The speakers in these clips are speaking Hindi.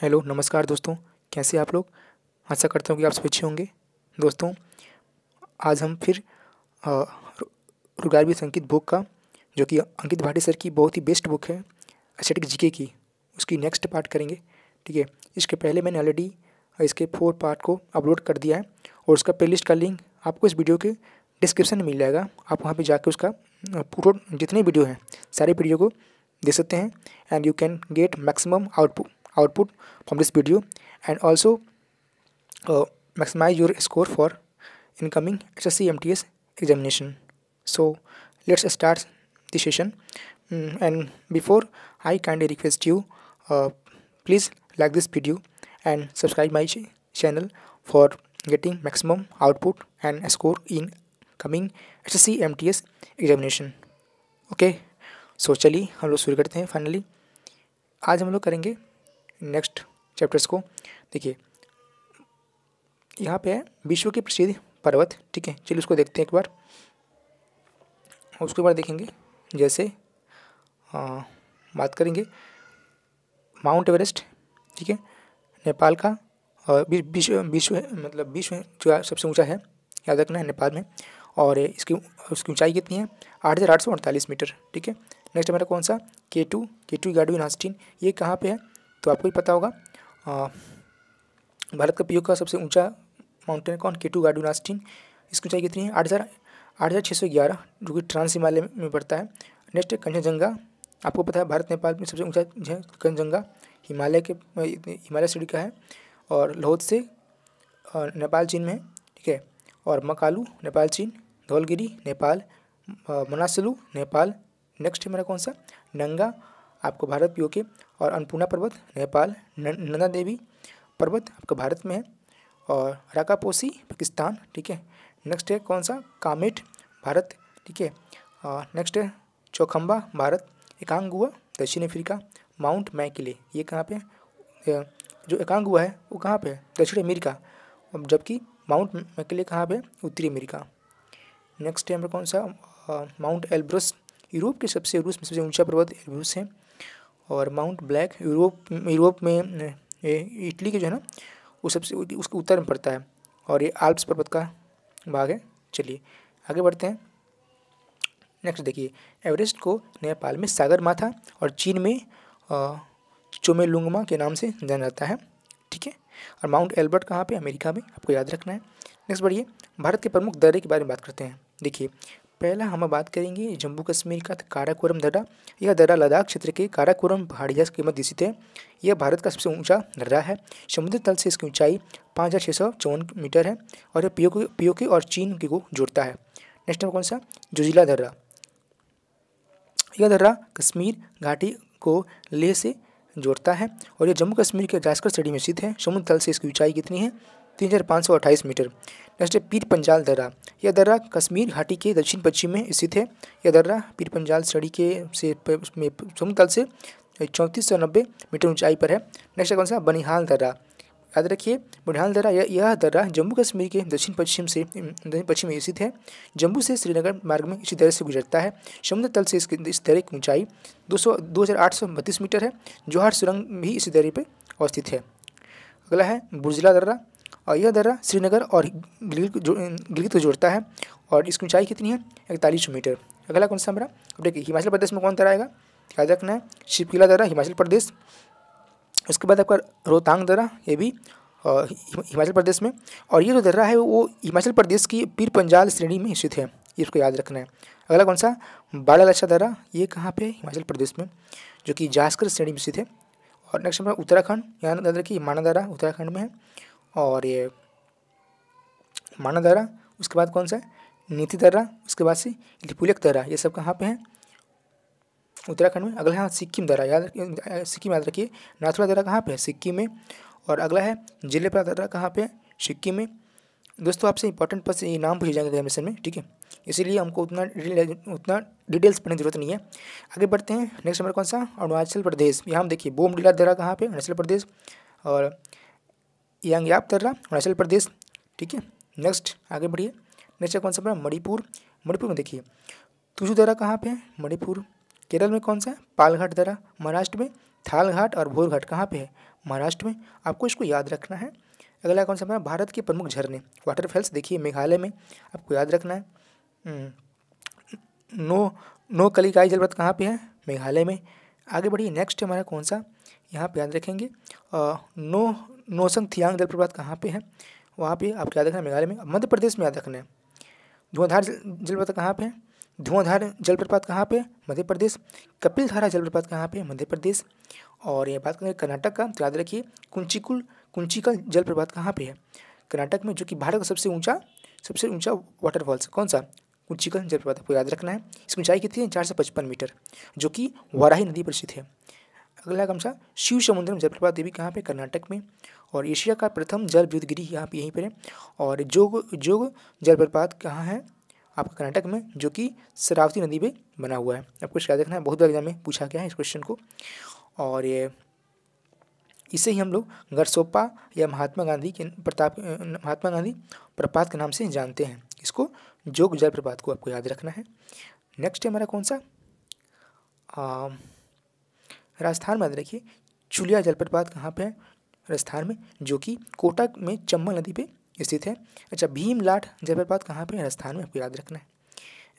हेलो नमस्कार दोस्तों कैसे आप लोग आशा करता हूँ कि आप सब अच्छे होंगे दोस्तों आज हम फिर रुगारवी संकित बुक का जो कि अंकित भाटी सर की बहुत ही बेस्ट बुक है एसेटिक जीके की उसकी नेक्स्ट पार्ट करेंगे ठीक है इसके पहले मैंने ऑलरेडी इसके फोर पार्ट को अपलोड कर दिया है और उसका प्ले का लिंक आपको इस वीडियो के डिस्क्रिप्शन में मिल जाएगा आप वहाँ पर जाकर उसका पूरा जितने वीडियो हैं सारे वीडियो को दे सकते हैं and you can get maximum output output from this video and also uh, maximize your score for incoming HSC MTS examination so let's start the session mm, and before I kindly request you uh, please like this video and subscribe my ch channel for getting maximum output and score in coming HSC MTS examination. Okay. So चलिए हम लोग शुरू करते हैं फाइनली आज हम लोग करेंगे नेक्स्ट चैप्टर्स को देखिए यहाँ पे है विश्व के प्रसिद्ध पर्वत ठीक है चलिए उसको देखते हैं एक बार उसके बाद देखेंगे जैसे आ, बात करेंगे माउंट एवरेस्ट ठीक है नेपाल का और विश्व विश्व मतलब विश्व जो सबसे ऊंचा है याद रखना है नेपाल में और इसकी उसकी ऊंचाई कितनी है आठ हज़ार आठ सौ अड़तालीस मीटर ठीक है नेक्स्ट हमारा कौन सा के टू के टू गाडू नास्टीन ये कहाँ पे है तो आपको भी पता होगा आ, भारत का पीओ का सबसे ऊंचा माउंटेन कौन केटू गाडू नास्टीन इसकी ऊंचाई कितनी है आठ हज़ार आठ हज़ार छः सौ ग्यारह जो कि ट्रांस हिमालय में पड़ता है नेक्स्ट है कंचनजंगा आपको पता है भारत नेपाल में सबसे ऊंचा है कंचनजंगा हिमालय के हिमालय श्रेणी का है और लोहत से नेपाल चीन में ठीक है और मकालू नेपाल चीन धौलगिरी नेपाल मनासलू नेपाल नेक्स्ट है मेरा कौन सा नंगा आपको भारत पीओ के और अन्नपूर्णा पर्वत नेपाल नंदा देवी पर्वत आपका भारत में है और राकापोसी पाकिस्तान ठीक है नेक्स्ट है कौन सा कामेट भारत ठीक है नेक्स्ट है चौखम्बा भारत एकांगुआ दक्षिण अफ्रीका माउंट मैकिले ये कहाँ पे जो एकांगुआ है वो कहाँ पे दक्षिण अमेरिका जबकि माउंट मैकिले कहाँ पे उत्तरी अमेरिका नेक्स्ट है कौन सा माउंट एल्ब्रस यूरोप के सबसे रूस में सबसे ऊंचा पर्वत एल्ब्रस है और माउंट ब्लैक यूरोप यूरोप में इटली के जो है ना वो सबसे उसके उत्तर में पड़ता है और ये आल्प्स पर्वत का भाग है चलिए आगे बढ़ते हैं नेक्स्ट देखिए एवरेस्ट को नेपाल में सागर माथा और चीन में चोमेलुंगमा के नाम से जाना जाता है ठीक है और माउंट एल्बर्ट कहाँ पे अमेरिका में आपको याद रखना है नेक्स्ट बढ़िए भारत के प्रमुख दर्रे के बारे में बात करते हैं देखिए पहला हम बात करेंगे जम्मू कश्मीर का काराकोरम दर्रा यह दर्रा लद्दाख क्षेत्र के काराकोरम पहाड़िया के मध्य स्थित है यह भारत का सबसे ऊंचा दर्रा है समुद्र तल से इसकी ऊंचाई पाँच हज़ार छः सौ चौवन मीटर है और यह पीओके पीओके और चीन के को जोड़ता है नेक्स्ट नंबर कौन सा जुजिला दर्रा यह दर्रा कश्मीर घाटी को लेह से जोड़ता है और यह जम्मू कश्मीर के राजगढ़ स्टडी में स्थित है समुद्र तल से इसकी ऊंचाई कितनी है तीन हज़ार पाँच सौ अट्ठाईस मीटर नेक्स्ट है पीर पंजाल दर्रा यह दर्रा कश्मीर घाटी के दक्षिण पश्चिम में स्थित है यह दर्रा पीर पंजाल सड़ी के से समुद्र तल से चौंतीस सौ नब्बे मीटर ऊंचाई पर है नेक्स्ट है कौन सा बनिहाल दर्रा याद रखिए बनिहाल दर्रा यह दर्रा जम्मू कश्मीर के दक्षिण पश्चिम से दक्षिण पश्चिम में स्थित है जम्मू से श्रीनगर मार्ग में इसी दर्रे से गुजरता है समुद्र तल से इस दर्रे की ऊंचाई दो सौ दो हज़ार आठ सौ बत्तीस मीटर है जोहार सुरंग भी इसी दर्रे पर अवस्थित है अगला है बुर्जिला दर्रा और यह दर्रा श्रीनगर और गिलगित जो गिलगित को जोड़ता है और इसकी ऊंचाई कितनी है इकतालीस मीटर अगला कौन सा हमारा अब देखिए हिमाचल प्रदेश में कौन दर्रा आएगा याद रखना है शिवकिला दर्रा हिमाचल प्रदेश उसके बाद आपका रोहतांग दर्रा ये भी हिमाचल प्रदेश में और ये जो दर्रा है वो हिमाचल प्रदेश की पीर पंजाल श्रेणी में स्थित है इसको याद रखना है अगला कौन सा बाड़ा लच्छा दर्रा ये कहाँ पे हिमाचल प्रदेश में जो कि जास्कर श्रेणी में स्थित है और नेक्स्ट हमारा उत्तराखंड यहाँ याद रखिए माना दर्रा उत्तराखंड में है और ये मानव दर्रा उसके बाद कौन सा नीति दर्रा उसके बाद से लिपुलेख दर्रा ये सब कहाँ पे हैं उत्तराखंड में अगला है सिक्किम दर्रा याद सिक्किम याद रखिए नाथुला दर्रा कहाँ पे है सिक्किम में और अगला है जिले पर दर्रा कहाँ पे है सिक्किम में दोस्तों आपसे इंपॉर्टेंट पर ये नाम पूछे जाएंगे एग्जामिनेशन में ठीक है इसीलिए हमको उतना उतना डिटेल्स पढ़ने की जरूरत नहीं है आगे बढ़ते हैं नेक्स्ट नंबर कौन सा अरुणाचल प्रदेश यहाँ हम देखिए बोमडिला दर्रा कहाँ पे अरुणाचल प्रदेश और यांग याप तर्रा अरुणाचल प्रदेश ठीक है नेक्स्ट आगे बढ़िए नेक्स्ट कौन सा पड़ा मणिपुर मणिपुर में देखिए तुझु दरा कहाँ पे है मणिपुर केरल में कौन सा है पालघाट दरा महाराष्ट्र में थालघाट और भोरघाट कहाँ पे है महाराष्ट्र में आपको इसको याद रखना है अगला कौन सा पड़ा भारत के प्रमुख झरने वाटरफॉल्स देखिए मेघालय में आपको याद रखना है हम्म। नो नो कलिकाई जलप्रपात कहाँ पे है मेघालय में आगे बढ़िए नेक्स्ट हमारा कौन सा यहाँ पे याद रखेंगे नो नोसंग थियांग जलप्रपात कहाँ पे है वहाँ पे आपको याद रखना मेघालय में मध्य प्रदेश में याद रखना है धुआंधार जलप्रपात कहाँ पे धुआंधार जलप्रपात कहाँ पे मध्य प्रदेश कपिल धारा जलप्रपात कहाँ पे मध्य प्रदेश और ये बात करें कर्नाटक का तो याद रखिए कुंचीकुल कुंचिकल जलप्रपात कहाँ पे है कर्नाटक में जो कि भारत का सबसे ऊंचा सबसे ऊंचा वाटरफॉल्स कौन सा कुंचिकल जलप्रपात आपको याद रखना है इसकी ऊंचाई कितनी है चार सौ पचपन मीटर जो कि वाराही नदी पर स्थित है अगला कमसा शिव समुद्र जलप्रपात देवी कहाँ पे कर्नाटक में और एशिया का प्रथम जल विद्युत यहाँ पे यहीं पर है और जोग जोग जलप्रपात कहाँ है आपका कर्नाटक में जो कि शरावती नदी पे बना हुआ है आपको इसका देखना है बहुत बार एग्जाम में पूछा गया है इस क्वेश्चन को और ये इसे ही हम लोग गरसोपा या महात्मा गांधी के प्रताप महात्मा गांधी प्रपात के नाम से जानते हैं इसको जोग जलप्रपात को आपको याद रखना है नेक्स्ट है हमारा कौन सा आ, राजस्थान में याद रखिए चुलिया जलप्रपात कहाँ पर है राजस्थान में जो कि कोटा में चंबल नदी पे स्थित है अच्छा भीमलाट जलप्रपात कहाँ पर है राजस्थान में आपको याद रखना है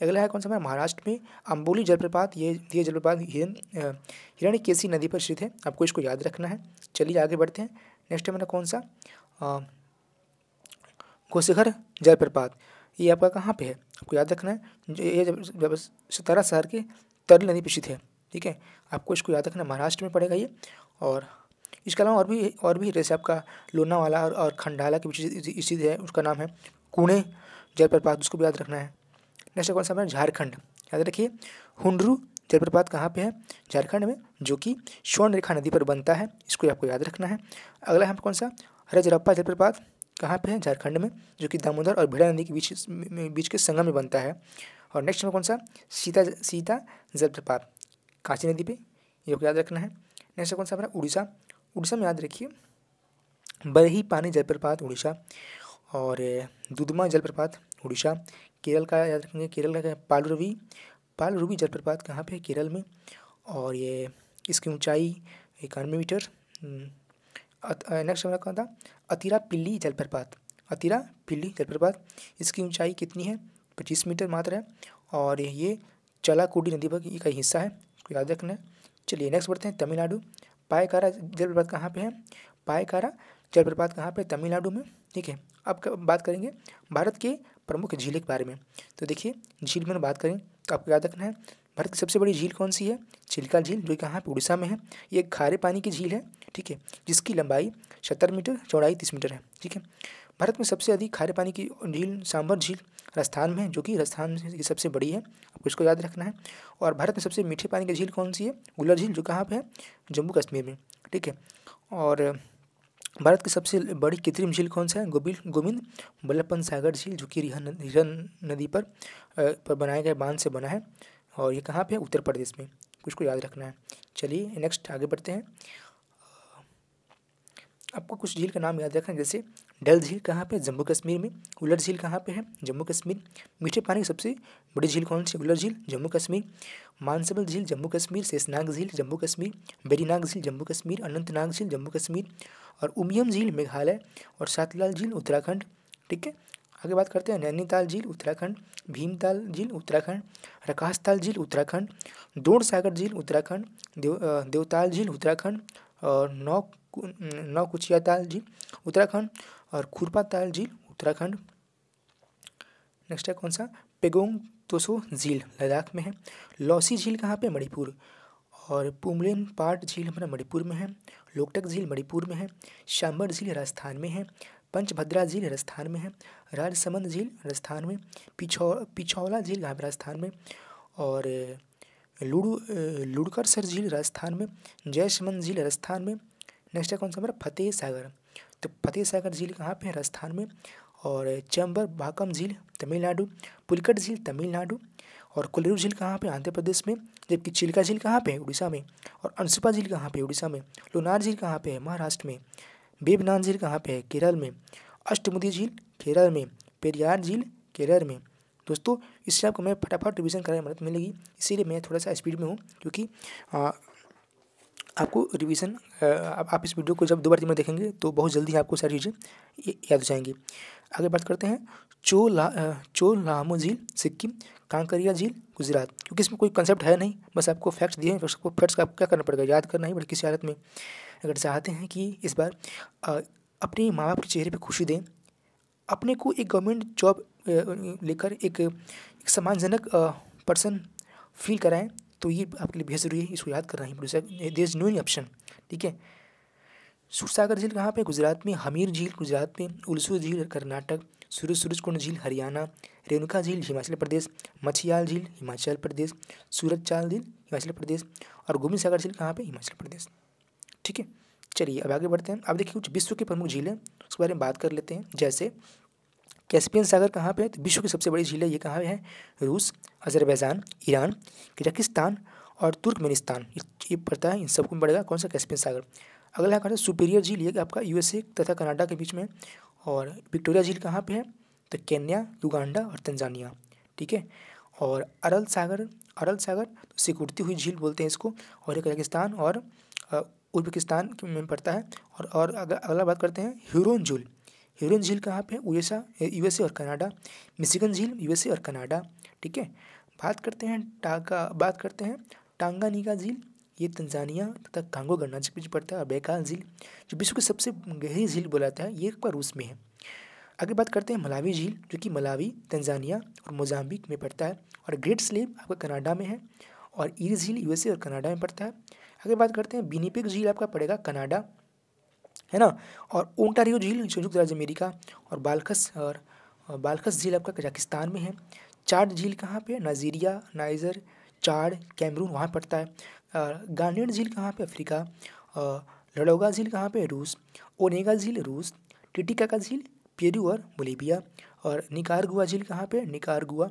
अगला है कौन सा है महाराष्ट्र में अम्बोली जलप्रपात ये ये जलप्रपात हिरण हिरण्य केसी नदी पर स्थित है आपको इसको याद रखना है चलिए आगे बढ़ते हैं नेक्स्ट है मेरा कौन सा घोसेघर जलप्रपात ये आपका कहाँ पे है आपको याद रखना है ये सतारा शहर के तरल नदी पर स्थित है ठीक है आपको इसको याद रखना महाराष्ट्र में पड़ेगा ये और इसके अलावा और भी और भी जैसे आपका लोनावाला और, और खंडाला के बीच इसी है उसका नाम है कुणे जलप्रपात उसको भी याद रखना है नेक्स्ट कौन सा झारखंड याद रखिए हुंडरू जलप्रपात कहाँ पे है झारखंड में जो कि स्वर्ण रेखा नदी पर बनता है इसको आपको याद रखना है अगला यहाँ पर कौन सा रजरप्पा जलप्रपात कहाँ पे है झारखंड में जो कि दामोदर और भिड़ा नदी के बीच बीच के संगम में बनता है और नेक्स्ट में कौन सा सीता सीता जलप्रपात काशी नदी पे ये याद रखना है नेक्स्ट कौन सा हमारा उड़ीसा उड़ीसा में याद रखिए बरही पानी जलप्रपात उड़ीसा और दुदमा जलप्रपात उड़ीसा केरल का याद रखेंगे केरल का पालरुवी पालरुवी जलप्रपात कहाँ पे है केरल में और ये इसकी ऊंचाई इक्यानवे मीटर नेक्स्ट हम्म, हमारा कौन था अतिरा पिल्ली जलप्रपात अतिरा पिल्ली जलप्रपात इसकी ऊंचाई कितनी है पच्चीस मीटर मात्र है और ये चलाकुडी नदी का हिस्सा है इसको याद रखना चलिए नेक्स्ट बढ़ते हैं तमिलनाडु पायकारा जलप्रपात कहाँ पे है पायकारा जलप्रपात कहाँ पे तमिलनाडु में ठीक है अब बात करेंगे भारत के प्रमुख झील के बारे में तो देखिए झील में बात करें तो आपको याद रखना है भारत की सबसे बड़ी झील कौन सी है चिल्का झील जो कहाँ पर उड़ीसा में है ये खारे पानी की झील है ठीक है जिसकी लंबाई सत्तर मीटर चौड़ाई तीस मीटर है ठीक है भारत में सबसे अधिक खारे पानी की झील सांभर झील राजस्थान में है जो कि राजस्थान की सबसे बड़ी है आपको इसको याद रखना है और भारत में सबसे मीठे पानी की झील कौन सी है गुलर झील जो कहाँ पर है जम्मू कश्मीर में ठीक है और भारत की सबसे बड़ी कृत्रिम झील कौन सा है गोबिल गोविंद बल्लभपन सागर झील जो कि रिहन हिरन नदी पर पर बनाए गए बांध से बना है और ये कहाँ पे है उत्तर प्रदेश में कुछ को याद रखना है चलिए नेक्स्ट आगे बढ़ते हैं आपको कुछ झील का नाम याद रखना जैसे डल झील कहाँ पे जम्मू कश्मीर में उलर झील कहाँ पे है जम्मू कश्मीर मीठे पानी की सबसे बड़ी झील कौन सी उलर झील जम्मू कश्मीर मानसबल झील जम्मू कश्मीर शेषनाग झील जम्मू कश्मीर बेरीनाग झील जम्मू कश्मीर अनंतनाग झील जम्मू कश्मीर और उमियम झील मेघालय और सातलाल झील उत्तराखंड ठीक है आगे बात करते हैं नैनीताल झील उत्तराखंड भीमताल झील उत्तराखंड रकाशताल झील उत्तराखंड दोड़ सागर झील उत्तराखंड देव देवताल झील उत्तराखंड और नौ नौकुचिया ताल झील उत्तराखंड और खुरपा ताल झील उत्तराखंड नेक्स्ट है कौन सा पेगोंग तोसो झील लद्दाख में है लौसी झील कहाँ पे मणिपुर और पुमलेन पाट झील हमारा मणिपुर में है लोकटक झील मणिपुर में है शाम्बर झील राजस्थान में है पंचभद्रा झील राजस्थान में है राजसमंद झील राजस्थान में पिछौ पिछौला झील यहाँ पर राजस्थान में और लुड़ सर झील राजस्थान में जयसमंद झील राजस्थान में नेक्स्ट है कौन सा हमारा फतेह सागर तो फतेह सागर झील कहाँ पे है राजस्थान में और चंबर भाकम झील तमिलनाडु पुलकट झील तमिलनाडु और कुलरू झील कहाँ पे आंध्र प्रदेश में जबकि चिल्का झील कहाँ पे है उड़ीसा में और अनसुपा झील कहाँ पे उड़ीसा में लोनार झील कहाँ पे है महाराष्ट्र में बेबनान झील कहाँ पे है केरल में अष्टमुदी झील केरल में पेरियार झील केरल में दोस्तों इससे आपको मैं फटाफट रिविज़न कराने में मदद मिलेगी इसीलिए मैं थोड़ा सा स्पीड में हूँ क्योंकि आपको रिवीजन आप इस वीडियो को जब दो बार तीन बार देखेंगे तो बहुत जल्दी आपको सारी चीज़ें याद हो जाएंगी आगे बात करते हैं चो ला चो लामो झील सिक्किम कांकरिया झील गुजरात क्योंकि इसमें कोई कंसेप्ट है नहीं बस आपको फैक्ट्स दिए हैं फैक्ट्स को फैक्ट्स का आपको क्या करना पड़ेगा याद करना ही बल्कि किसी हालत में अगर चाहते हैं कि इस बार अपने माँ बाप के चेहरे पर खुशी दें अपने को एक गवर्नमेंट जॉब लेकर एक, एक सम्मानजनक पर्सन फील कराएं तो ये आपके लिए बेहद ज़रूरी है इसको याद कर रहा है there is no any option ठीक है सुरसागर झील कहाँ पे गुजरात में हमीर झील गुजरात में उलसू झील कर्नाटक सूरज सूरजकुंड झील हरियाणा रेणुका झील हिमाचल प्रदेश मछियाल झील हिमाचल प्रदेश सूरज चाल झील हिमाचल प्रदेश और गोविंद सागर झील कहाँ पे हिमाचल प्रदेश ठीक है चलिए अब आगे बढ़ते हैं अब देखिए कुछ विश्व के प्रमुख झील हैं उसके बारे में बात कर लेते हैं जैसे कैस्पियन सागर कहाँ पे है तो विश्व की सबसे बड़ी झील है ये कहाँ पे है रूस अजरबैजान ईरान कजाकिस्तान और तुर्कमेनिस्तान ये पड़ता है इन सबको में पड़ेगा कौन सा कैस्पियन सागर अगला कहा सुपीरियर झील ये आपका यूएसए तथा कनाडा के बीच में और विक्टोरिया झील कहाँ पर है तो केन्या युगांडा और तंजानिया ठीक है और अरल सागर अरल सागर तो सिकुड़ती हुई झील बोलते हैं इसको और ये कजाकिस्तान और उज्बेकिस्तान में पड़ता है और और अगला बात करते हैं हिरोन झील हिरोन झील कहाँ पे है यूएसए यूएसए और कनाडा मिशिगन झील यूएसए और कनाडा ठीक है बात करते हैं टाका बात करते हैं टांगानिका झील ये तंजानिया तथा कांगो गणराज्य के बीच पड़ता है और बेकाल झील जो विश्व की सबसे गहरी झील बोलाता है ये बार रूस में है आगे बात करते हैं मलावी झील जो कि मलावी तंजानिया और मोजाम्बिक में पड़ता है और ग्रेट स्लेब आपका कनाडा में है और ईर झील यूएसए और कनाडा में पड़ता है आगे बात करते हैं बीनीपिक झील आपका पड़ेगा कनाडा है ना और ओंटारियो झील संयुक्त राज्य अमेरिका और बालखस और बालखस झील आपका कजाकिस्तान में है चार्ड झील कहाँ पे नाइजीरिया नाइजर चाड कैमरून वहाँ पड़ता है गार्नियर झील कहाँ पे अफ्रीका लड़ोगा झील कहाँ पे रूस ओनेगा झील रूस टिटिका का झील पेरू और बोलीबिया और निकारगुआ झील कहाँ पे निकारगुआ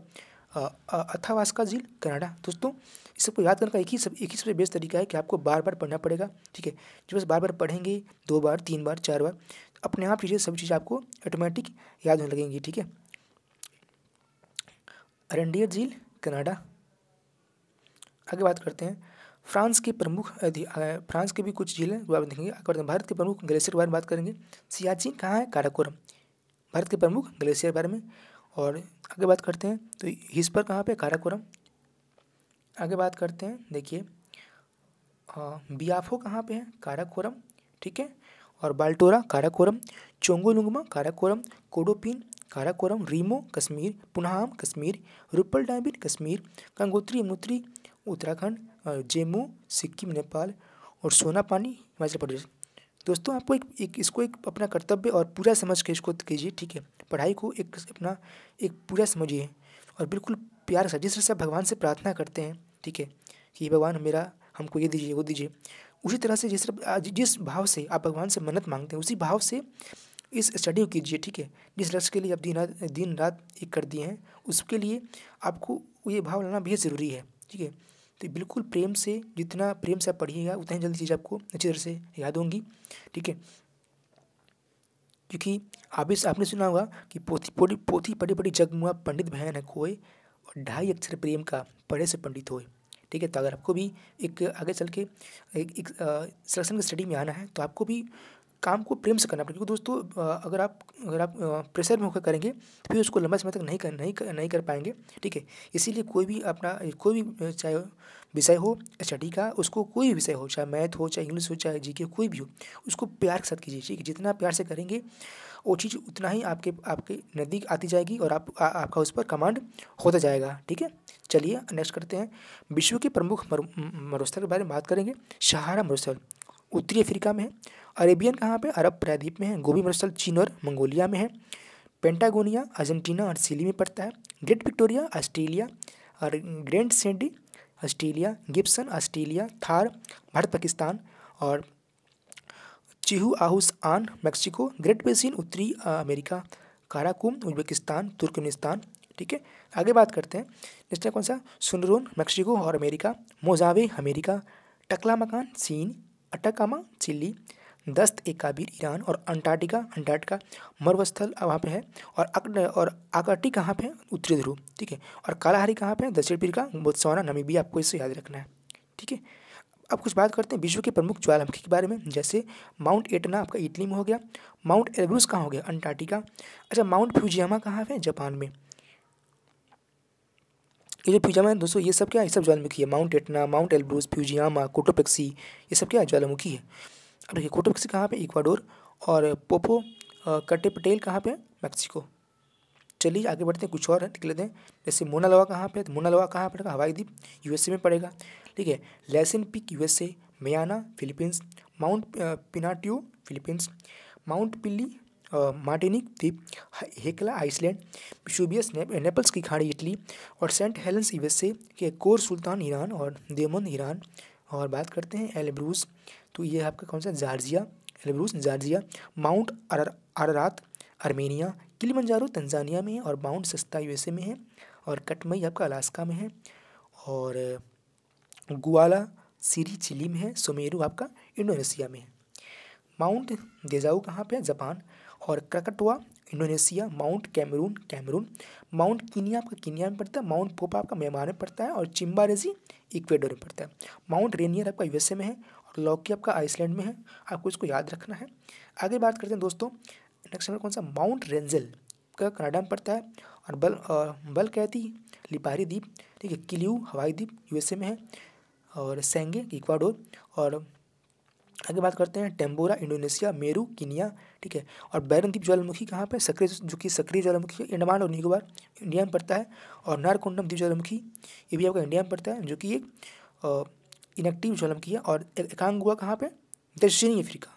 का झील कनाडा दोस्तों इस सबको याद करने का एक ही सब एक ही सबसे बेस्ट तरीका है कि आपको बार बार पढ़ना पड़ेगा ठीक है जब बस बार बार पढ़ेंगे दो बार तीन बार चार बार अपने आप चीज़ें सब चीज़ें आपको ऑटोमेटिक याद होने लगेंगी ठीक है अरंडियर झील कनाडा आगे बात करते हैं फ्रांस के प्रमुख फ्रांस के भी कुछ झील हैं जो आप देखेंगे अगर भारत के प्रमुख ग्लेशियर के बारे में बात करेंगे सियाचिन कहाँ है काराकोरम भारत के प्रमुख ग्लेशियर के बारे में और आगे बात करते हैं तो हिस्पर कहाँ पे काराकोरम आगे बात करते हैं देखिए बियाफो कहाँ पे है काराकोरम ठीक है और बाल्टोरा काराकोरम चोंगोलुंगमा काराकोरम कोडोपिन काराकोरम रीमो कश्मीर पुनहाम कश्मीर रुपल डाबिन कश्मीर गंगोत्री यमुत्री उत्तराखंड जेमू सिक्किम नेपाल और सोनापानी हिमाचल प्रदेश दोस्तों आपको एक, एक इसको एक अपना कर्तव्य और पूरा समझ के इसको कीजिए ठीक है पढ़ाई को एक अपना एक पूरा समझिए और बिल्कुल प्यार से जिस तरह से भगवान से प्रार्थना करते हैं ठीक है कि भगवान मेरा हमको ये दीजिए वो दीजिए उसी तरह से जिस जिस भाव से आप भगवान से मन्नत मांगते हैं उसी भाव से इस स्टडी को कीजिए ठीक है जिस लक्ष्य के लिए आप दिन रात दिन रात एक कर दिए हैं उसके लिए आपको ये भाव लाना बेहद ज़रूरी है ठीक है तो बिल्कुल प्रेम से जितना प्रेम से आप पढ़िएगा उतना ही जल्दी चीज़ आपको अच्छी तरह से याद होंगी ठीक है क्योंकि आप इस आपने सुना होगा कि पोथी पोथी पोथी पड़ी पड़ी जगमुआ पंडित बहन है खोए और ढाई अक्षर प्रेम का पढ़े से पंडित होए ठीक है तो अगर आपको भी एक आगे चल के एक, एक सिलेक्शन की स्टडी में आना है तो आपको भी काम को प्रेम से करना पड़ेगा क्योंकि दोस्तों अगर आप अगर आप प्रेशर में होकर करेंगे तो फिर उसको लंबे समय तक नहीं कर नहीं कर, नहीं कर पाएंगे ठीक है इसीलिए कोई भी अपना कोई भी चाहे विषय हो स्टडी का उसको कोई भी विषय हो चाहे मैथ हो चाहे इंग्लिश हो चाहे जी कोई भी हो उसको प्यार के साथ कीजिए ठीक है जितना प्यार से करेंगे वो चीज़ उतना ही आपके आपके नज़दीक आती जाएगी और आप आ, आपका उस पर कमांड होता जाएगा ठीक है चलिए नेक्स्ट करते हैं विश्व के प्रमुख मरुस्थल के बारे में बात करेंगे सहारा मरुस्थल उत्तरी अफ्रीका में है अरेबियन कहाँ पे अरब प्रायद्वीप में है गोभी मरुस्थल चीन और मंगोलिया में है पेंटागोनिया अर्जेंटीना और सिली में पड़ता है ग्रेट विक्टोरिया ऑस्ट्रेलिया और grand sandy Australia Gibson Australia Thar Bharat Pakistan और Chihuahuan Mexico great basin उत्तरी अमेरिका काराकुम उज्बेकिस्तान तुर्कमेनिस्तान ठीक है आगे बात करते हैं नेक्स्ट है कौन सा सुनरून मैक्सिको और America Mojave America Taklamakan चीन अटकामा चिल्ली दस्त ए काबिर ईरान और अंटार्टिका अंटार्कटिका मरुस्थल वहाँ पे है और अक और आकाटी कहाँ पे है उत्तरी ध्रुव ठीक है और कालाहारी कहाँ पे है दक्षिण पीर बोत्सवाना भी आपको इसे याद रखना है ठीक है अब कुछ बात करते हैं विश्व के प्रमुख ज्वालामुखी के बारे में जैसे माउंट एटना आपका इटली में हो गया माउंट एलब्रूस कहाँ हो गया अंटार्कटिका अच्छा माउंट फ्यूजियामा कहाँ है जापान में ये जो फ्यूजामा है दोस्तों ये सब क्या है सब ज्वालामुखी है mount Etna mount Elbrus Fujiyama Cotopaxi ये सब क्या है ज्वालामुखी है अब देखिए कोटोपेक्सी कहाँ पे इक्वाडोर और पोपो कटे पटेल कहाँ पे मैक्सिको चलिए आगे बढ़ते हैं कुछ और निकल लेते हैं जैसे मोनालोवा कहाँ पर मोनालोवा तो कहाँ पड़ेगा हवाई द्वीप यू में पड़ेगा ठीक है लेसन पिक यू मियाना Philippines mount Pinatubo Philippines mount Pelee Martinique द्वीप हेकला आइसलैंड शुबियस ने, नेपल्स की खाड़ी इटली और सेंट हेलेंस यूएसए के कोर सुल्तान ईरान और देमन ईरान और बात करते हैं एलब्रूस तो ये आपका कौन सा जार्जिया एलब्रूस जार्जिया माउंट अर अरारात आर्मेनिया किलिमंजारो तंजानिया में है और माउंट सस्ता यूएसए में है और कटमई आपका अलास्का में है और गुआला सीरी चिली में है सोमेरू आपका इंडोनेशिया में है माउंट देजाऊ कहाँ पे है जापान और क्रकट हुआ Indonesia mount Cameroon Cameroon mount Kenya आपका किनिया में पड़ता है माउंट पोपा आपका म्यांमार में पड़ता है और चिम्बारेजी इक्वेडोर में पड़ता है माउंट रेनियर आपका यूएसए में है और लॉकी आपका आइसलैंड में है आपको इसको याद रखना है आगे बात करते हैं दोस्तों नेक्स्ट नंबर कौन सा माउंट रेंजल का कनाडा में पड़ता है और बल बल कहती लिपारी द्वीप ठीक है किलियू हवाई द्वीप यूएसए में है और सेंगे इक्वाडोर और आगे बात करते हैं टेम्बोरा इंडोनेशिया मेरू किनिया ठीक है और बैरनदीप ज्वालामुखी कहाँ पर सक्रिय जो कि सक्रिय ज्वालामुखी अंडमान और निकोबार इंडिया में पड़ता है और नारकुंडम द्वीप ज्वालामुखी ये भी आपका इंडिया में पड़ता है जो कि एक इनेक्टिव ज्वालामुखी है और एकांग हुआ कहाँ पर दक्षिणी अफ्रीका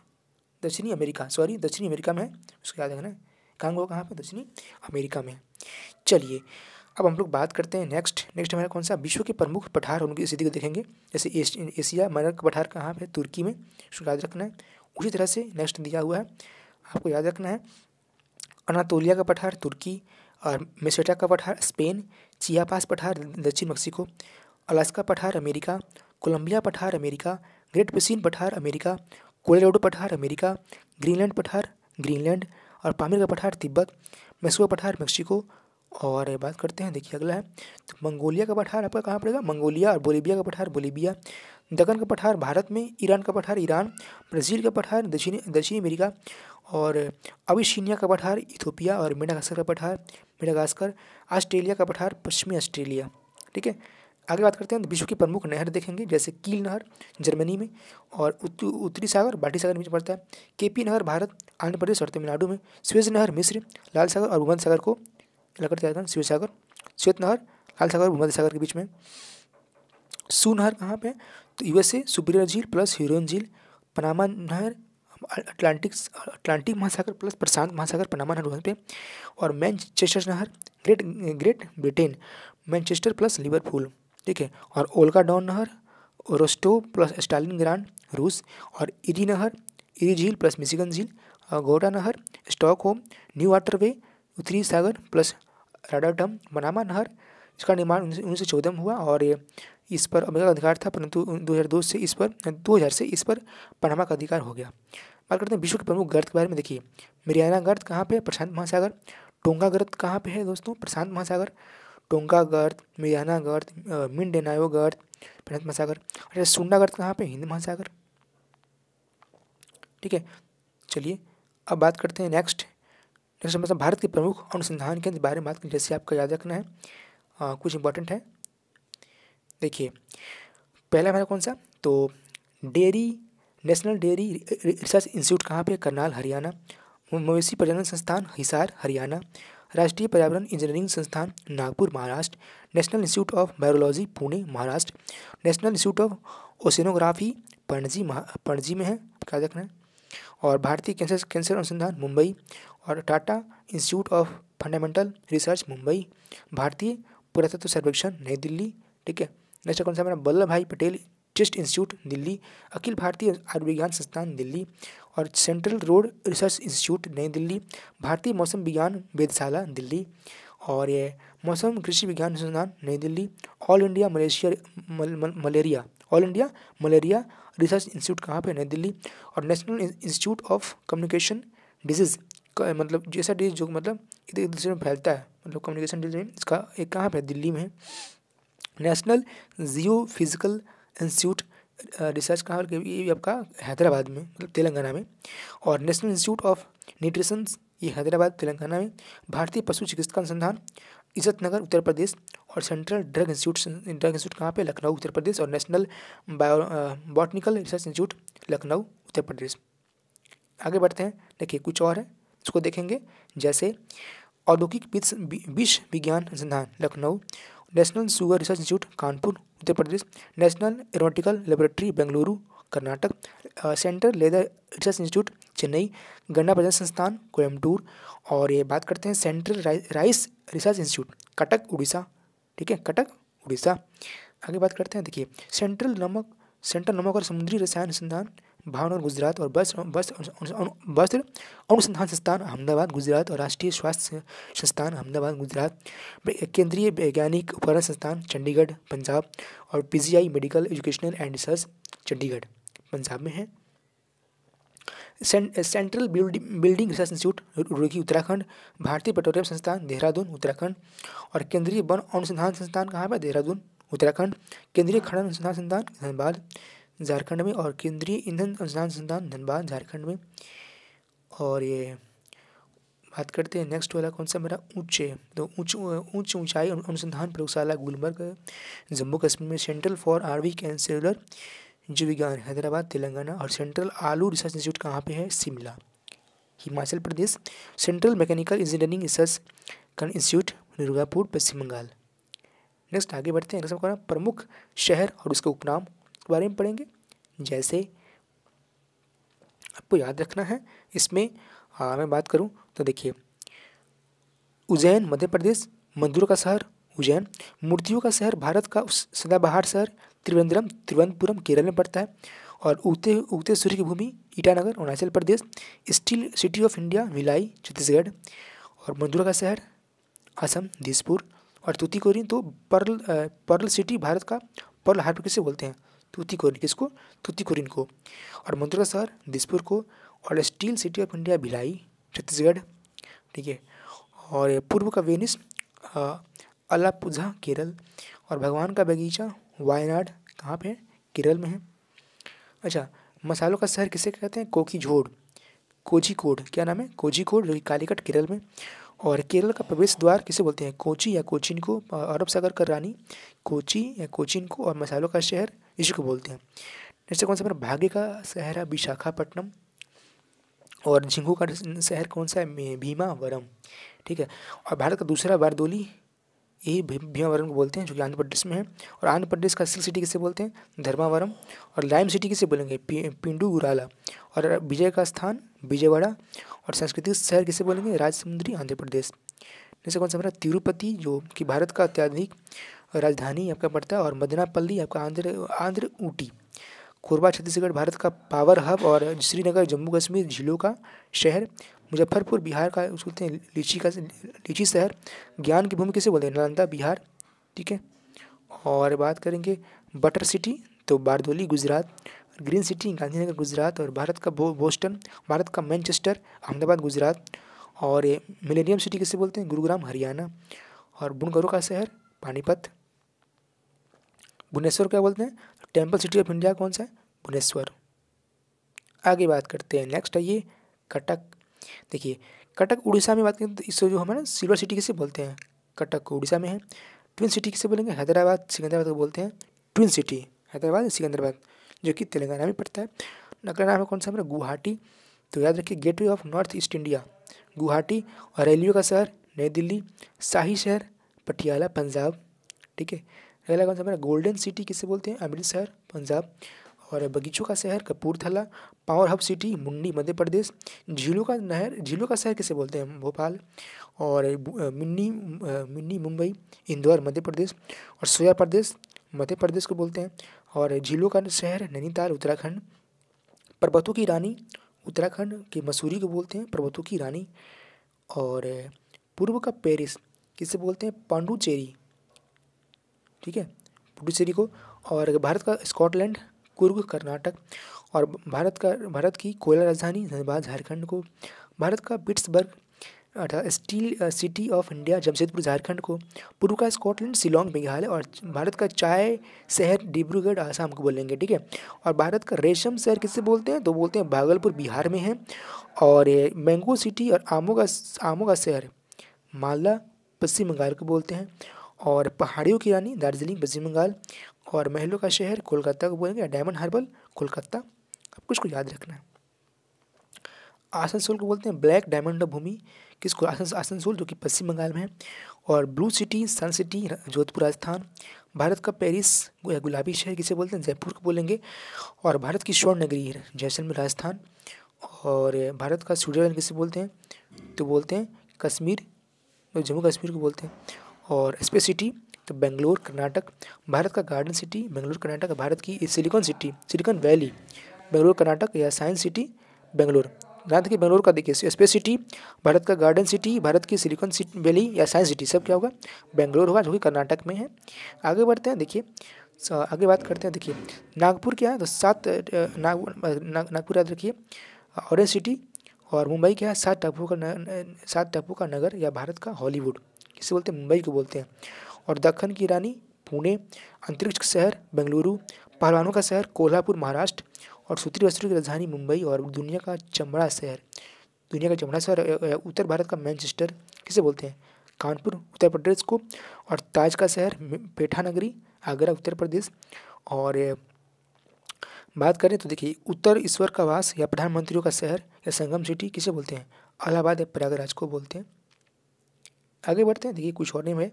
दक्षिणी अमेरिका सॉरी दक्षिणी अमेरिका में है उसके याद है ना एकांग हुआ कहाँ पर दक्षिणी अमेरिका में चलिए अब हम लोग बात करते हैं नेक्स्ट नेक्स्ट हमारा कौन सा विश्व के प्रमुख पठार उनकी स्थिति को देखेंगे जैसे एशिया माइनर का पठार कहाँ पर तुर्की में उसको याद रखना है उसी तरह से नेक्स्ट दिया हुआ है आपको याद रखना है अनातोलिया का पठार तुर्की और मेसेटा का पठार स्पेन चियापास पठार दक्षिण मेक्सिको अलास्का पठार अमेरिका कोलंबिया पठार अमेरिका ग्रेट बेसिन पठार अमेरिका कोलेडो पठार अमेरिका ग्रीनलैंड पठार ग्रीनलैंड और पामिर का पठार तिब्बत मैसूर पठार मेक्सिको और बात करते हैं देखिए अगला है तो मंगोलिया का पठार आपका कहाँ पड़ेगा मंगोलिया और बोलीबिया का पठार बोलीबिया दक्कन का पठार भारत में ईरान का पठार ईरान ब्राज़ील का पठार दक्षिणी दक्षिणी अमेरिका और अविशीनिया का पठार इथोपिया और मेडागास्कर का पठार मेडागास्कर ऑस्ट्रेलिया का पठार पश्चिमी ऑस्ट्रेलिया ठीक है आगे बात करते हैं तो विश्व की प्रमुख नहर देखेंगे जैसे कील नहर जर्मनी में और उत्तरी सागर बाटी सागर में पड़ता है केपी नहर भारत आंध्र प्रदेश और तमिलनाडु में स्वेज नहर मिस्र लाल सागर और भुवन सागर को लगकर क्या शिव सागर श्वेत नहर लाल सागर भूमध्य सागर के बीच में सू नहर कहाँ पे तो यूएसए सुपीरियर झील प्लस हिरोन झील पनामा नहर अटलांटिक अटलांटिक महासागर प्लस प्रशांत महासागर पनामा नहर वहाँ पे और मैनचेस्टर नहर great great Britain Manchester plus Liverpool ठीक है और ओल्का डॉन नहर रोस्टो प्लस स्टालिन ग्रांड रूस और इरी नहर इरी झील प्लस मिशिगन झील गोडा नहर स्टॉक होम न्यू वाटरवे उत्तरी सागर प्लस राडाडम मनामा नहर इसका निर्माण उन्नीस सौ चौदह में हुआ और ये इस पर अमेरिका का अधिकार था परंतु 2002 से इस पर 2000 से इस पर पनामा का अधिकार हो गया बात करते हैं विश्व के प्रमुख गर्त के बारे में देखिए मरियाना गर्त कहाँ पे है प्रशांत महासागर टोंगा गर्त कहाँ पे है दोस्तों प्रशांत महासागर टोंगा गर्त मरियाना गर्त मिन डेनायो गर्त प्रशांत महासागर अच्छा सुंडा गर्त कहाँ पे हिंद महासागर ठीक है चलिए अब बात करते हैं नेक्स्ट नेक्स्ट समझते भारत के प्रमुख अनुसंधान केंद्र बारे में बात करें जैसे आपका याद रखना है आ, कुछ इंपॉर्टेंट है देखिए पहला हमारा कौन सा तो dairy national dairy research institute कहाँ पे करनाल हरियाणा मवेशी प्रजनन संस्थान हिसार हरियाणा राष्ट्रीय पर्यावरण इंजीनियरिंग संस्थान Nagpur Maharashtra national institute of biology Pune Maharashtra national institute of oceanography Panaji Panaji में है क्या देखना है और भारतीय कैंसर कैंसर अनुसंधान मुंबई और Tata institute of fundamental research Mumbai भारतीय पुरातत्व सर्वेक्षण नई दिल्ली ठीक है नेक्स्ट कौन सा मेरा वल्लभ भाई पटेल चेस्ट इंस्टीट्यूट दिल्ली अखिल भारतीय आयुर्विज्ञान संस्थान दिल्ली और सेंट्रल रोड रिसर्च इंस्टीट्यूट नई दिल्ली भारतीय मौसम विज्ञान वेधशाला दिल्ली और ये मौसम कृषि विज्ञान अनुसंधान नई Delhi all India Malaysia malaria all India malaria research institute कहाँ पे नई दिल्ली और national institute of communication disease मतलब जैसा डिजीज जो मतलब एक दूसरे में फैलता है मतलब कम्युनिकेशन डिजीज इसका एक कहाँ पे दिल्ली में है national geophysical institute research कहाँ पर भी आपका हैदराबाद में मतलब तेलंगाना में और नेशनल इंस्टीट्यूट ऑफ न्यूट्रिशंस ये हैदराबाद तेलंगाना में भारतीय पशु चिकित्सा अनुसंधान इज्जतनगर उत्तर प्रदेश और central drug institute drug institute कहाँ पे लखनऊ उत्तर प्रदेश और national bio botanical research institute Lucknow Uttar Pradesh आगे बढ़ते हैं देखिए कुछ और है इसको देखेंगे जैसे औद्योगिक विश्व विज्ञान अनुसंधान Lucknow national sugar research institute Kanpur Uttar Pradesh national aeronautical laboratory Bengaluru Karnataka central leather research institute Chennai गन्ना प्रजन संस्थान कोयम्बटूर और ये बात करते हैं central rice research institute Cuttack Orissa ठीक है कटक उड़ीसा आगे बात करते हैं देखिए सेंट्रल नमक सेंट्रल नमक और समुद्री रसायन अनुसंधान भावन और गुजरात और बस बस वस्त्र अनुसंधान संस्थान अहमदाबाद गुजरात और राष्ट्रीय स्वास्थ्य संस्थान अहमदाबाद गुजरात केंद्रीय वैज्ञानिक उपकरण संस्थान चंडीगढ़ पंजाब और PGI medical educational and research Chandigarh Punjab में है central building research institute Roorkee Uttarakhand भारतीय पेट्रोलियम संस्थान देहरादून उत्तराखंड और केंद्रीय वन अनुसंधान संस्थान कहाँ पर देहरादून उत्तराखंड केंद्रीय खनन अनुसंधान संस्थान धनबाद झारखंड में और केंद्रीय ईंधन अनुसंधान संस्थान धनबाद झारखंड में और ये बात करते हैं नेक्स्ट वाला कौन सा मेरा ऊंचे तो ऊंच ऊंच ऊंचाई अनुसंधान प्रयोगशाला गुलमर्ग जम्मू कश्मीर में सेंट्रल फॉर आर्वी कैंसेलर जीव विज्ञान हैदराबाद तेलंगाना और सेंट्रल आलू रिसर्च इंस्टीट्यूट कहाँ पे है Shimla Himachal Pradesh central mechanical engineering research institute Durgapur पश्चिम बंगाल नेक्स्ट आगे बढ़ते हैं नेक्स्ट प्रमुख शहर और उसके उपनाम के बारे में पढ़ेंगे जैसे आपको याद रखना है इसमें आ, मैं बात करूं तो देखिए उज्जैन मध्य प्रदेश मंदिरों का शहर उज्जैन मूर्तियों का शहर भारत का सदाबहार शहर त्रिवेंद्रम तिरुवनपुरम केरल में पड़ता है और उगते उगते सूर्य की भूमि Itanagar Arunachal Pradesh steel city of India Bhilai Chhattisgarh और मंदुरा का शहर असम दिसपुर और तूतीकोरिन तो पर्ल पर्ल सिटी भारत का पर्ल हार्बर किसे बोलते हैं तूतीकोरिन किसको तूतीकोरिन को और मंदुरा शहर दिसपुर को और steel city of India Bhilai Chhattisgarh ठीक है और पूर्व का वेनिस अलापुझा केरल और भगवान का बगीचा वायनाड कहाँ पे है केरल में है अच्छा मसालों का शहर किसे कहते हैं कोकी झोड़ कोची कोड क्या नाम है कोची कोड जो कि कालीकट केरल में और केरल का प्रवेश द्वार किसे बोलते हैं कोची या कोचिन को अरब सागर का रानी कोची या कोचिन को और मसालों का शहर इसी को बोलते हैं नेक्स्ट कौन सा भाग्य का शहर है विशाखापट्टनम और झिंगू का शहर कौन सा है भीमावरम ठीक है और भारत का दूसरा बारदोली यही भीमावरम को बोलते हैं जो कि आंध्र प्रदेश में है और आंध्र प्रदेश का सिल्क सिटी किसे बोलते हैं धर्मावरम और लाइम सिटी किसे बोलेंगे पिंडू गुराला और विजय का स्थान विजयवाड़ा और सांस्कृतिक शहर किसे बोलेंगे समुद्री आंध्र प्रदेश जैसे कौन सा तिरुपति जो कि भारत का अत्याधिक राजधानी आपका पड़ता है और मदनापल्ली आपका आंध्र आंध्र ऊटी कोरबा छत्तीसगढ़ भारत का पावर हब और श्रीनगर जम्मू कश्मीर जिलों का शहर मुजफ्फरपुर बिहार का बोलते हैं लीची का लीची शहर ज्ञान की भूमि किसे बोलते हैं नालंदा बिहार ठीक है और बात करेंगे बटर सिटी तो बारदोली गुजरात ग्रीन सिटी गांधीनगर गुजरात और भारत का बोस्टन भारत का मैनचेस्टर अहमदाबाद गुजरात और ये मिलेनियम सिटी किसे बोलते हैं गुरुग्राम हरियाणा और बुनकरों का शहर पानीपत भुवनेश्वर क्या बोलते हैं टेम्पल सिटी ऑफ इंडिया कौन सा है भुवनेश्वर आगे बात करते हैं नेक्स्ट आइए कटक देखिए कटक उड़ीसा में बात करें तो इसको जो हमारा सिल्वर सिटी किसे बोलते हैं कटक उड़ीसा में है ट्विन सिटी किसे बोलेंगे हैदराबाद सिकंदराबाद को बोलते हैं ट्विन सिटी हैदराबाद सिकंदराबाद जो कि तेलंगाना में पड़ता है नगर नाम है कौन सा हमारा गुवाहाटी तो याद रखिए gateway of north east India Guwahati और रेलवे का शहर नई दिल्ली शाही शहर पटियाला पंजाब ठीक है अगला कौन सा हमारा गोल्डन सिटी किसे बोलते हैं अमृतसर पंजाब और बगीचों का शहर कपूरथला पावर हब सिटी मुंडी मध्य प्रदेश झीलों का नहर झीलों का शहर किसे बोलते हैं भोपाल और मिन्नी मिन्नी मुंबई इंदौर मध्य प्रदेश और सोया प्रदेश मध्य प्रदेश को बोलते हैं और झीलों का शहर नैनीताल उत्तराखंड पर्वतों की रानी उत्तराखंड के मसूरी को बोलते हैं पर्वतों की रानी और पूर्व का पेरिस किसे बोलते हैं पांडुचेरी ठीक है पुडुचेरी को और भारत का स्कॉटलैंड कुर्ग कर्नाटक और भारत का भारत की कोयला राजधानी धनबाद झारखंड को भारत का पिट्सबर्ग अर्थात steel city of India Jamshedpur Jharkhand को पूर्व का स्कॉटलैंड शिलोंग मेघालय और भारत का चाय शहर डिब्रूगढ़ आसाम को बोलेंगे ठीक है और भारत का रेशम शहर किससे बोलते हैं तो बोलते हैं भागलपुर बिहार में है और मैंगो सिटी और आमों का आमों का शहर मालदा पश्चिम बंगाल को बोलते हैं और पहाड़ियों की रानी दार्जिलिंग पश्चिम बंगाल और महलों का शहर कोलकाता को बोलेंगे डायमंड हर्बल कोलकाता कुछ को याद रखना है आसनसोल को बोलते हैं ब्लैक डायमंड भूमि किसको आसन आसनसोल जो कि पश्चिम बंगाल में है और blue city sun city Jodhpur Rajasthan Bharat का पेरिस गुलाबी शहर किसे बोलते हैं जयपुर को बोलेंगे और भारत की स्वर्ण नगरी जैसलमेर राजस्थान और भारत का स्विट्जरलैंड किसे बोलते हैं तो बोलते हैं कश्मीर जम्मू कश्मीर को बोलते हैं और स्पेस सिटी तो बेंगलोर कर्नाटक भारत का गार्डन सिटी बेंगलोर कर्नाटक भारत की silicon city silicon valley Bangalore Karnataka या साइंस सिटी बेंगलोर जहाँ तक बेंगलोर का देखिए स्पेस सिटी भारत का गार्डन सिटी भारत की सिलिकॉन सिटी वैली या साइंस सिटी सब क्या होगा बेंगलोर होगा जो कि कर्नाटक में है आगे बढ़ते हैं देखिए आगे बात करते हैं देखिए नागपुर क्या है तो सात नागपुर नागपुर याद रखिए ऑरेंज सिटी और मुंबई क्या है सात टापू का सात टापू का नगर या भारत का हॉलीवुड किसे बोलते हैं मुंबई को बोलते हैं और दखन की रानी पुणे अंतरिक्ष शहर बेंगलुरु पहलवानों का शहर कोल्हापुर महाराष्ट्र और सूत्री वस्त्र की राजधानी मुंबई और दुनिया का चमड़ा शहर दुनिया का चमड़ा शहर उत्तर भारत का मैनचेस्टर किसे बोलते हैं कानपुर उत्तर प्रदेश को और ताज का शहर पेठा नगरी आगरा उत्तर प्रदेश और बात करें तो देखिए उत्तर ईश्वर का वास या प्रधानमंत्रियों का शहर या संगम सिटी किसे बोलते हैं इलाहाबाद या प्रयागराज को बोलते हैं आगे बढ़ते हैं देखिए कुछ और नहीं है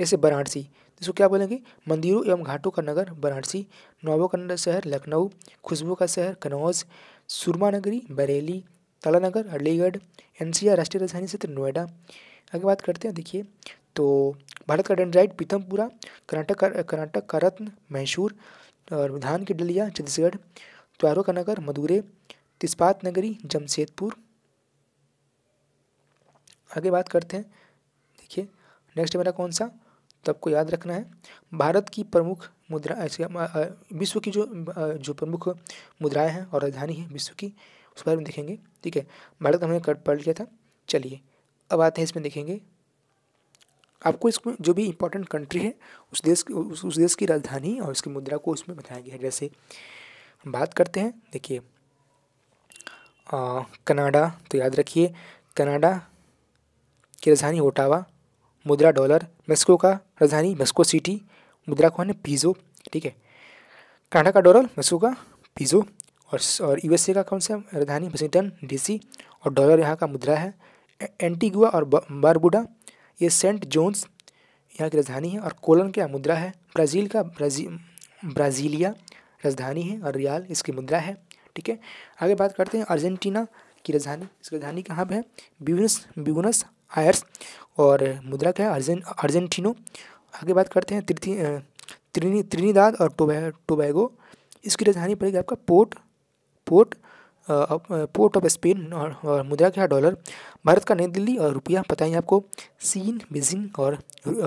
जैसे वाराणसी इसको क्या बोलेंगे मंदिरों एवं घाटों का नगर वाराणसी नौबों का शहर लखनऊ खुशबू का शहर कन्नौज सुरमा नगरी बरेली नगर अलीगढ़ एन राष्ट्रीय राजधानी क्षेत्र नोएडा आगे बात करते हैं देखिए तो भारत का डेंड्राइट पीथमपुरा कर्नाटक का कर्नाटक का रत्न मैसूर और धान की डलिया छत्तीसगढ़ त्वारों का नगर मदुरे तिस्पात नगरी जमशेदपुर आगे बात करते हैं देखिए नेक्स्ट मेरा कौन सा तो आपको याद रखना है भारत की प्रमुख मुद्रा ऐसे विश्व की जो जो प्रमुख मुद्राएं हैं और राजधानी है विश्व की उस बारे में देखेंगे ठीक है भारत हमने कट पढ़ लिया था चलिए अब आते हैं इसमें देखेंगे आपको इसमें जो भी इम्पोर्टेंट कंट्री है उस देश उस, उस देश की राजधानी और उसकी मुद्रा को उसमें बताया गया है जैसे हम बात करते हैं देखिए कनाडा तो याद रखिए कनाडा की राजधानी ओटावा मुद्रा डॉलर मेस्को का राजधानी मेस्को सिटी मुद्रा कौन है पीजो ठीक है कनाडा का डॉलर मेस्को का पीजो और और यूएसए का कौन सा राजधानी वाशिंगटन डीसी और डॉलर यहाँ का मुद्रा है एंटीगुआ और बारबुडा ये सेंट जोन्स यहाँ की राजधानी है और कोलन का मुद्रा है ब्राज़ील का ब्राजी ब्राज़ीलिया राजधानी है और रियाल इसकी मुद्रा है ठीक है आगे बात करते हैं अर्जेंटीना की राजधानी इसकी राजधानी कहाँ पर है ब्यूनस ब्यूनस आयर्स और मुद्रा क्या है अर्जें अर्जेंटिनो आगे बात करते हैं त्रिथी त्रिनी त्रिनीदाद और टोबै टोबैगो इसकी राजधानी पड़ेगी आपका port port port of Spain और, और मुद्रा क्या डॉलर भारत का नई दिल्ली और रुपया पता ही आपको सीन बीजिंग और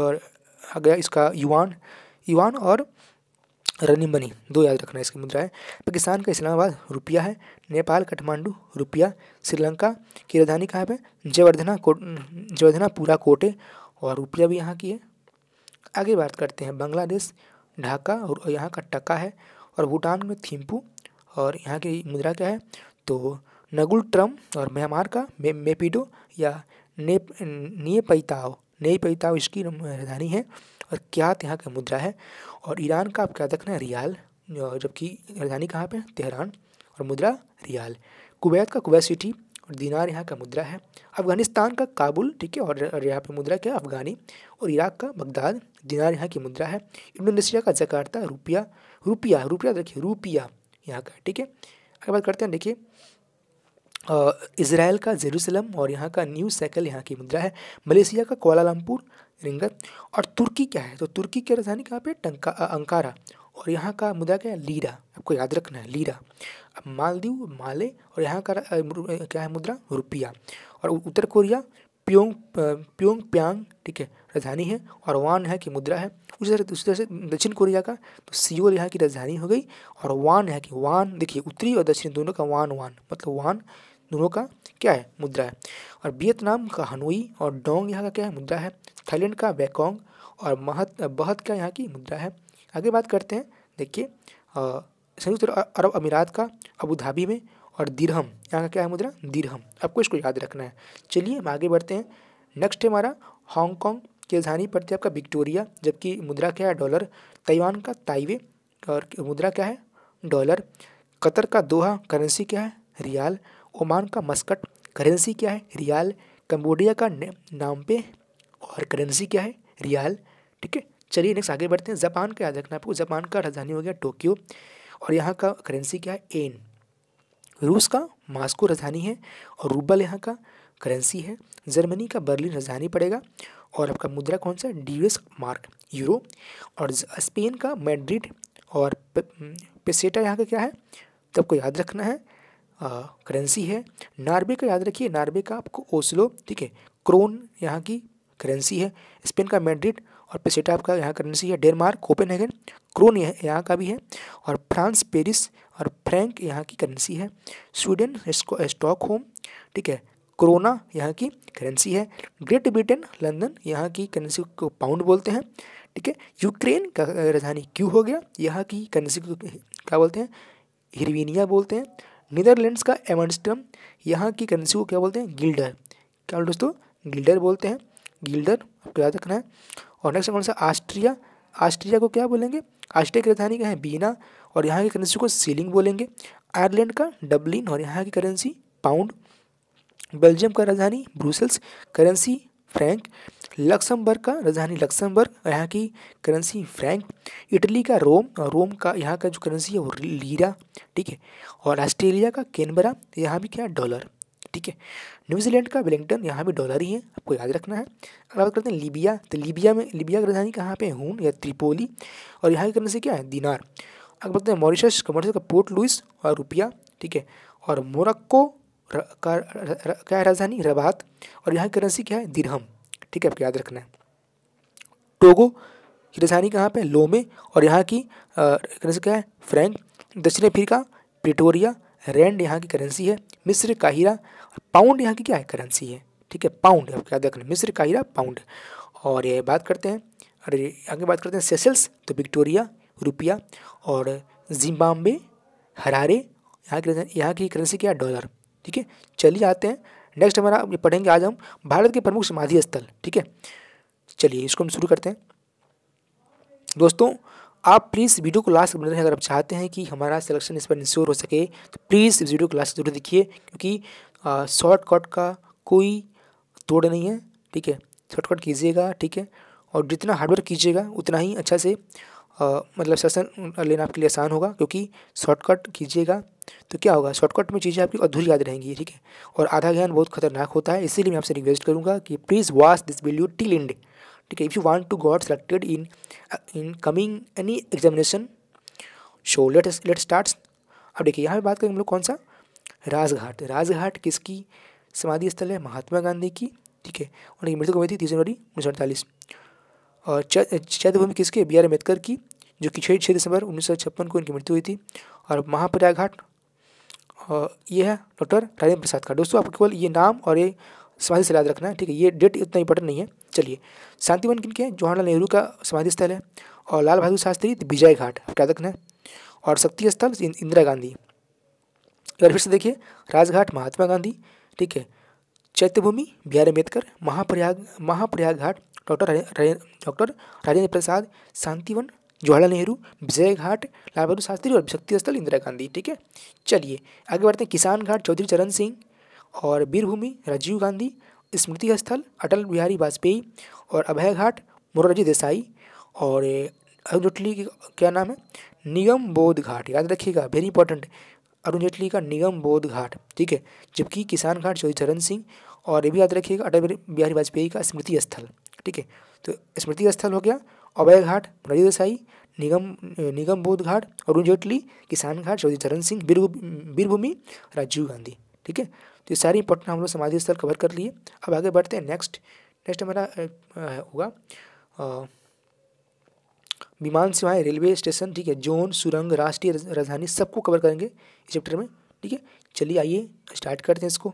और गया इसका युवान युवान और रनी बनी दो याद रखना इसकी मुद्रा है पाकिस्तान का इस्लामाबाद रुपया है नेपाल काठमांडू रुपया श्रीलंका की राजधानी कहाँ पर जयवर्धना कोट जयवर्धना पूरा कोटे और रुपया भी यहाँ की है आगे बात करते हैं बांग्लादेश ढाका और यहाँ का टका है और भूटान में थिम्पू और यहाँ की मुद्रा क्या है तो नगुल ट्रम और म्यांमार का मे, मेपिडो या ने नियपैताओ नई पैताओ इसकी राजधानी है और क्या यहाँ का मुद्रा है और ईरान का आप क्या देखना है रियाल जबकि राजधानी कहाँ पर तेहरान और मुद्रा रियाल कुवैत का कुवैत सिटी और दीनार यहाँ का मुद्रा है अफ़गानिस्तान का काबुल ठीक है और यहाँ पे मुद्रा क्या अफ़गानी और इराक का बगदाद दीनार यहाँ की मुद्रा है इंडोनेशिया का जकार्ता रुपया रुपया रुपया देखिए रुपया यहाँ का ठीक है अगर बात करते हैं देखिए इसराइल का जेरूसलम और यहाँ का न्यू साइकिल यहाँ की मुद्रा है मलेशिया का कोलालमपुर रिंगत और तुर्की क्या है तो तुर्की की राजधानी कहाँ पे टंका अंकारा और यहाँ का मुद्दा क्या है लीरा आपको याद रखना है लीरा अब मालदीव माले और यहाँ का क्या है मुद्रा रुपया और उत्तर कोरिया प्योंग प्योंग प्यांग ठीक है राजधानी है और वान है की मुद्रा है उसी तरह उसी तरह से दक्षिण कोरिया का तो सियोल यहाँ की राजधानी हो गई और वान है कि वान देखिए उत्तरी और दक्षिण दोनों का वान वान मतलब वान दोनों का क्या है मुद्रा है और वियतनाम का हनोई और डोंग यहाँ का क्या है मुद्रा है थाईलैंड का वैकोंग और महत बहत का यहाँ की मुद्रा है आगे बात करते हैं देखिए संयुक्त अरब अमीरात का अबू धाबी में और दिरहम यहाँ का क्या है मुद्रा दिरहम आपको इसको याद रखना है चलिए हम आगे बढ़ते हैं नेक्स्ट है हमारा हांगकॉन्ग की राजधानी पड़ती है आपका विक्टोरिया जबकि मुद्रा क्या है डॉलर ताइवान का ताइवे और मुद्रा क्या है डॉलर कतर का दोहा करेंसी क्या है रियाल ओमान का मस्कट करेंसी क्या है रियाल कम्बोडिया का नाम पे और करेंसी क्या है रियाल ठीक है चलिए नेक्स्ट आगे बढ़ते हैं जापान का याद रखना आपको जापान का राजधानी हो गया टोक्यो और यहाँ का करेंसी क्या है एन रूस का मास्को राजधानी है और रूबल यहाँ का करेंसी है जर्मनी का बर्लिन राजधानी पड़ेगा और आपका मुद्रा कौन सा ड्यूएस मार्क यूरो और स्पेन का मैड्रिड और पेसेटा यहाँ का क्या है तब को याद रखना है करेंसी है नार्वे का याद रखिए नार्वे का आपको ओस्लो ठीक है क्रोन यहाँ की करेंसी है स्पेन का मैड्रिड और पेसेटा आपका यहाँ करेंसी है डेनमार्क कोपेनहेगन क्रोन यहाँ का भी है और फ्रांस पेरिस और फ्रैंक यहाँ की करेंसी है स्वीडन स्टॉक होम ठीक है क्रोना यहाँ की करेंसी है ग्रेट ब्रिटेन लंदन यहाँ की करेंसी को पाउंड बोलते हैं ठीक है यूक्रेन का राजधानी क्यू हो गया यहाँ की करेंसी को क्या बोलते हैं हिरवीनिया बोलते हैं नीदरलैंड्स का एमस्टम यहाँ की करेंसी को क्या बोलते हैं गिल्डर क्या दोस्तों गिल्डर बोलते हैं गिल्डर आपको याद रखना है और नेक्स्ट कौन सा ऑस्ट्रिया ऑस्ट्रिया को क्या बोलेंगे ऑस्ट्रिया की राजधानी क्या है बीना और यहाँ की करेंसी को सीलिंग बोलेंगे आयरलैंड का डबलिन और यहाँ की करेंसी पाउंड बेल्जियम का राजधानी ब्रूसल्स करेंसी फ्रैंक लक्समबर्ग का राजधानी लक्समबर्ग यहाँ की करेंसी फ्रैंक इटली का रोम और रोम का यहाँ का जो करेंसी है वो लीरा ठीक है और ऑस्ट्रेलिया का कैनबरा यहाँ भी क्या डॉलर ठीक है न्यूजीलैंड का वेलिंगटन यहाँ भी डॉलर ही है आपको याद रखना है अगर बात करते हैं लीबिया तो लीबिया में लीबिया की राजधानी कहाँ पर हून या त्रिपोली और यहाँ की करेंसी क्या है दिनार अगर बात करते हैं मॉरिशस मॉरिशस का पोर्ट लुइस और रुपया ठीक है और मोरक्को क्या है राजधानी रबात और यहाँ की करेंसी क्या है दिरहम ठीक है आपको याद रखना है टोगो की राजधानी कहाँ पे लोमे और यहाँ की करेंसी क्या है फ्रेंक दक्षिण अफ्रीका प्रिटोरिया रेंड यहाँ की करेंसी है मिस्र काहिरा पाउंड यहाँ की क्या है करेंसी है ठीक है पाउंड आपको याद रखना मिस्र काहिरा पाउंड और ये बात करते हैं अरे आगे बात करते हैं सेसल्स तो विक्टोरिया रुपया और जिम्बाब्वे हरारे यहाँ की यहाँ की करेंसी क्या है डॉलर ठीक है चलिए आते हैं नेक्स्ट हमारा पढ़ेंगे आज हम भारत के प्रमुख समाधि स्थल ठीक है चलिए इसको हम शुरू करते हैं दोस्तों आप प्लीज़ वीडियो को लास्ट बनाते हैं अगर आप चाहते हैं कि हमारा सिलेक्शन इस पर इंश्योर हो सके तो प्लीज़ इस वीडियो को लास्ट जरूर देखिए क्योंकि शॉर्टकट का कोई तोड़ नहीं है ठीक है शॉर्टकट कीजिएगा ठीक है और जितना हार्डवर्क कीजिएगा उतना ही अच्छा से मतलब सेशन लेना आपके लिए आसान होगा क्योंकि शॉर्टकट कीजिएगा तो क्या होगा शॉर्टकट में चीज़ें आपकी अधूरी याद रहेंगी ठीक है और आधा ज्ञान बहुत खतरनाक होता है इसीलिए मैं आपसे रिक्वेस्ट करूँगा कि please watch this video till end ठीक है if you want to got selected in in coming any examination so let let start अब देखिए यहाँ पर बात करें हम लोग कौन सा राजघाट राजघाट किसकी समाधि स्थल है महात्मा गांधी की ठीक है और मृत्यु हुई थी तीस जनवरी उन्नीस सौ अड़तालीस और चैत्यभूमि किसकी बी आर अम्बेडकर की जो कि छः छः दिसंबर उन्नीस को इनकी मृत्यु हुई थी और महाप्रयाग घाट और ये है डॉक्टर राजेंद्र प्रसाद का दोस्तों आपको केवल ये नाम और ये समाधि स्थल याद रखना है ठीक है ये डेट इतना इंपॉर्टेंट नहीं है चलिए शांतिवन किन के जवाहरलाल नेहरू का समाधि स्थल है और लाल बहादुर शास्त्री विजय घाट याद रखना है और शक्ति स्थल इंदिरा गांधी अगर फिर से देखिए राजघाट महात्मा गांधी ठीक है Chaityabhoomi B R Ambedkar Mahaprayag Mahaprayag Ghat doctor doctor Rajendra Prasad Shantivan Jawaharlal Nehru Vijay Ghat Lal Bahadur Shastri और शक्ति स्थल इंदिरा गांधी ठीक है चलिए आगे बढ़ते हैं किसान घाट चौधरी चरण सिंह और वीरभूमि राजीव गांधी स्मृति स्थल अटल बिहारी वाजपेयी और अभय घाट मोरारजी देसाई और अरुण जेटली क्या नाम है निगम बोध घाट याद रखिएगा वेरी इंपॉर्टेंट अरुण जेटली का निगम बोध घाट ठीक है जबकि किसान घाट चौधरी चरण सिंह और ये भी याद रखिएगा अटल बिहारी वाजपेयी का स्मृति स्थल ठीक है तो स्मृति स्थल हो गया अभय घाट ब्रज निगम निगम बोध घाट अरुण जेटली किसान घाट चौधरी चरण सिंह वीरभूमि राजीव गांधी ठीक है तो ये सारी इंपॉर्टेंट हम लोग समाधि स्थल कवर कर लिए अब आगे बढ़ते हैं नेक्स्ट नेक्स्ट हमारा होगा विमान सेवाएं रेलवे स्टेशन ठीक है जोन सुरंग राष्ट्रीय राजधानी सबको कवर करेंगे इस चैप्टर में ठीक है चलिए आइए स्टार्ट करते हैं इसको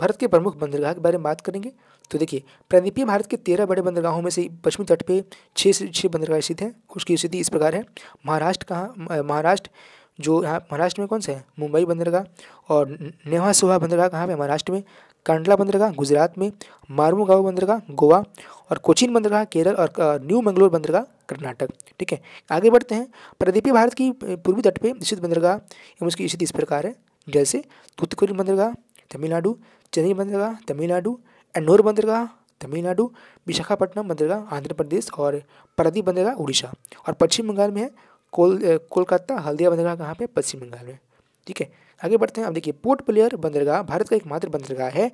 भारत के प्रमुख बंदरगाह के बारे में बात करेंगे तो देखिए प्रदीपी भारत के तेरह बड़े बंदरगाहों में से पश्चिमी तट पे छः से छः बंदरगाह स्थित हैं उसकी स्थिति इस प्रकार है महाराष्ट्र कहाँ महाराष्ट्र जो यहाँ महाराष्ट्र में कौन सा है मुंबई बंदरगाह और नेहा सोहा बंदरगाह कहाँ पे महाराष्ट्र में कांडला बंदरगाह गुजरात में मारू गाँव बंदरगाह गोवा और कोचीन बंदरगाह केरल और न्यू मंगलोर बंदरगाह कर्नाटक ठीक है आगे बढ़ते हैं प्रदीपीय भारत की पूर्वी तट पे स्थित बंदरगाह एवं उसकी स्थिति इस प्रकार है जैसे तूतुकुड़ी बंदरगाह तमिलनाडु चेन्नई बंदरगाह तमिलनाडु एन्नोर बंदरगाह तमिलनाडु विशाखापट्टनम बंदरगाह आंध्र प्रदेश और पारादीप बंदरगाह उड़ीसा और पश्चिम बंगाल में है कोल कोलकाता हल्दिया बंदरगाह कहाँ पे पश्चिम बंगाल में ठीक है आगे बढ़ते हैं अब देखिए पोर्ट प्लेयर बंदरगाह भारत का एकमात्र बंदरगाह है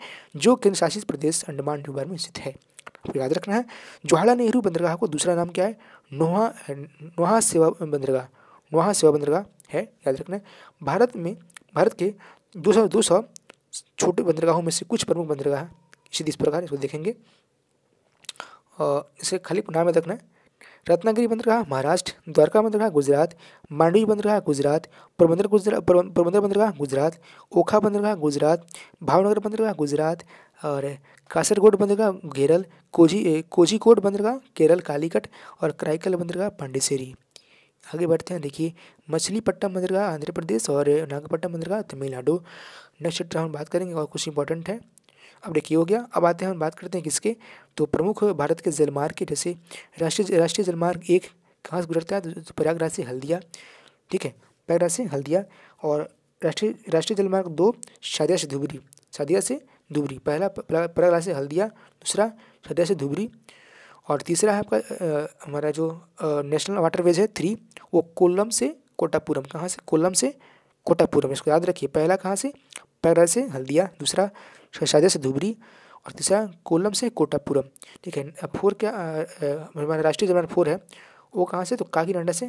जो केंद्रशासित प्रदेश अंडमान निकोबार में स्थित है आपको याद रखना है जवाहरलाल नेहरू बंदरगाह को दूसरा नाम क्या है नोहा नोहा सेवा बंदरगाह नोहा सेवा बंदरगाह है याद रखना है भारत में भारत के दो सौ दो सौ छोटे बंदरगाहों में से कुछ प्रमुख बंदरगाह इसी इस प्रकार इसको देखेंगे और इसे खाली नाम में रखना है रत्नागिरी बंदरगाह महाराष्ट्र द्वारका बंदरगाह गुजरात मांडवी बंदरगाह गुजरात पोरबंदर गुजरात पोरबंदर बंदरगाह गुजरात ओखा बंदरगाह गुजरात भावनगर बंदरगाह गुजरात और कासरगोड बंदरगाह केरल कोझी कोझीकोड बंदरगाह केरल कालीकट और क्राइकल बंदरगाह पांडिचेरी आगे बढ़ते हैं देखिए मछलीपट्टम बंदरगाह आंध्र प्रदेश और नागपट्टम बंदरगाह तमिलनाडु नेक्स्ट चैप्टर हम बात करेंगे और कुछ इंपॉर्टेंट है अब देखिए हो गया अब आते हैं हम बात करते हैं किसके तो प्रमुख भारत के जलमार्ग के जैसे राष्ट्रीय राष्ट्रीय जलमार्ग एक कहाँ से गुजरता है तो प्रयागराज से हल्दिया ठीक है प्रयागराज से हल्दिया और राष्ट्रीय राष्ट्रीय जलमार्ग दो शादिया से धुबरी शादिया से धुबरी पहला प्रयागराज से हल्दिया दूसरा शादिया से धुबरी और तीसरा है आपका हमारा जो नेशनल वाटरवेज है थ्री वो कोल्लम से कोटापुरम कहाँ से कोल्लम से कोटापुरम इसको याद रखिए पहला कहाँ से पैरा से हल्दिया दूसरा शहजादे से धुबरी और तीसरा कोल्लम से कोटापुरम ठीक है फोर क्या हमारा राष्ट्रीय जमान फोर है वो कहाँ से तो काकीनाडा से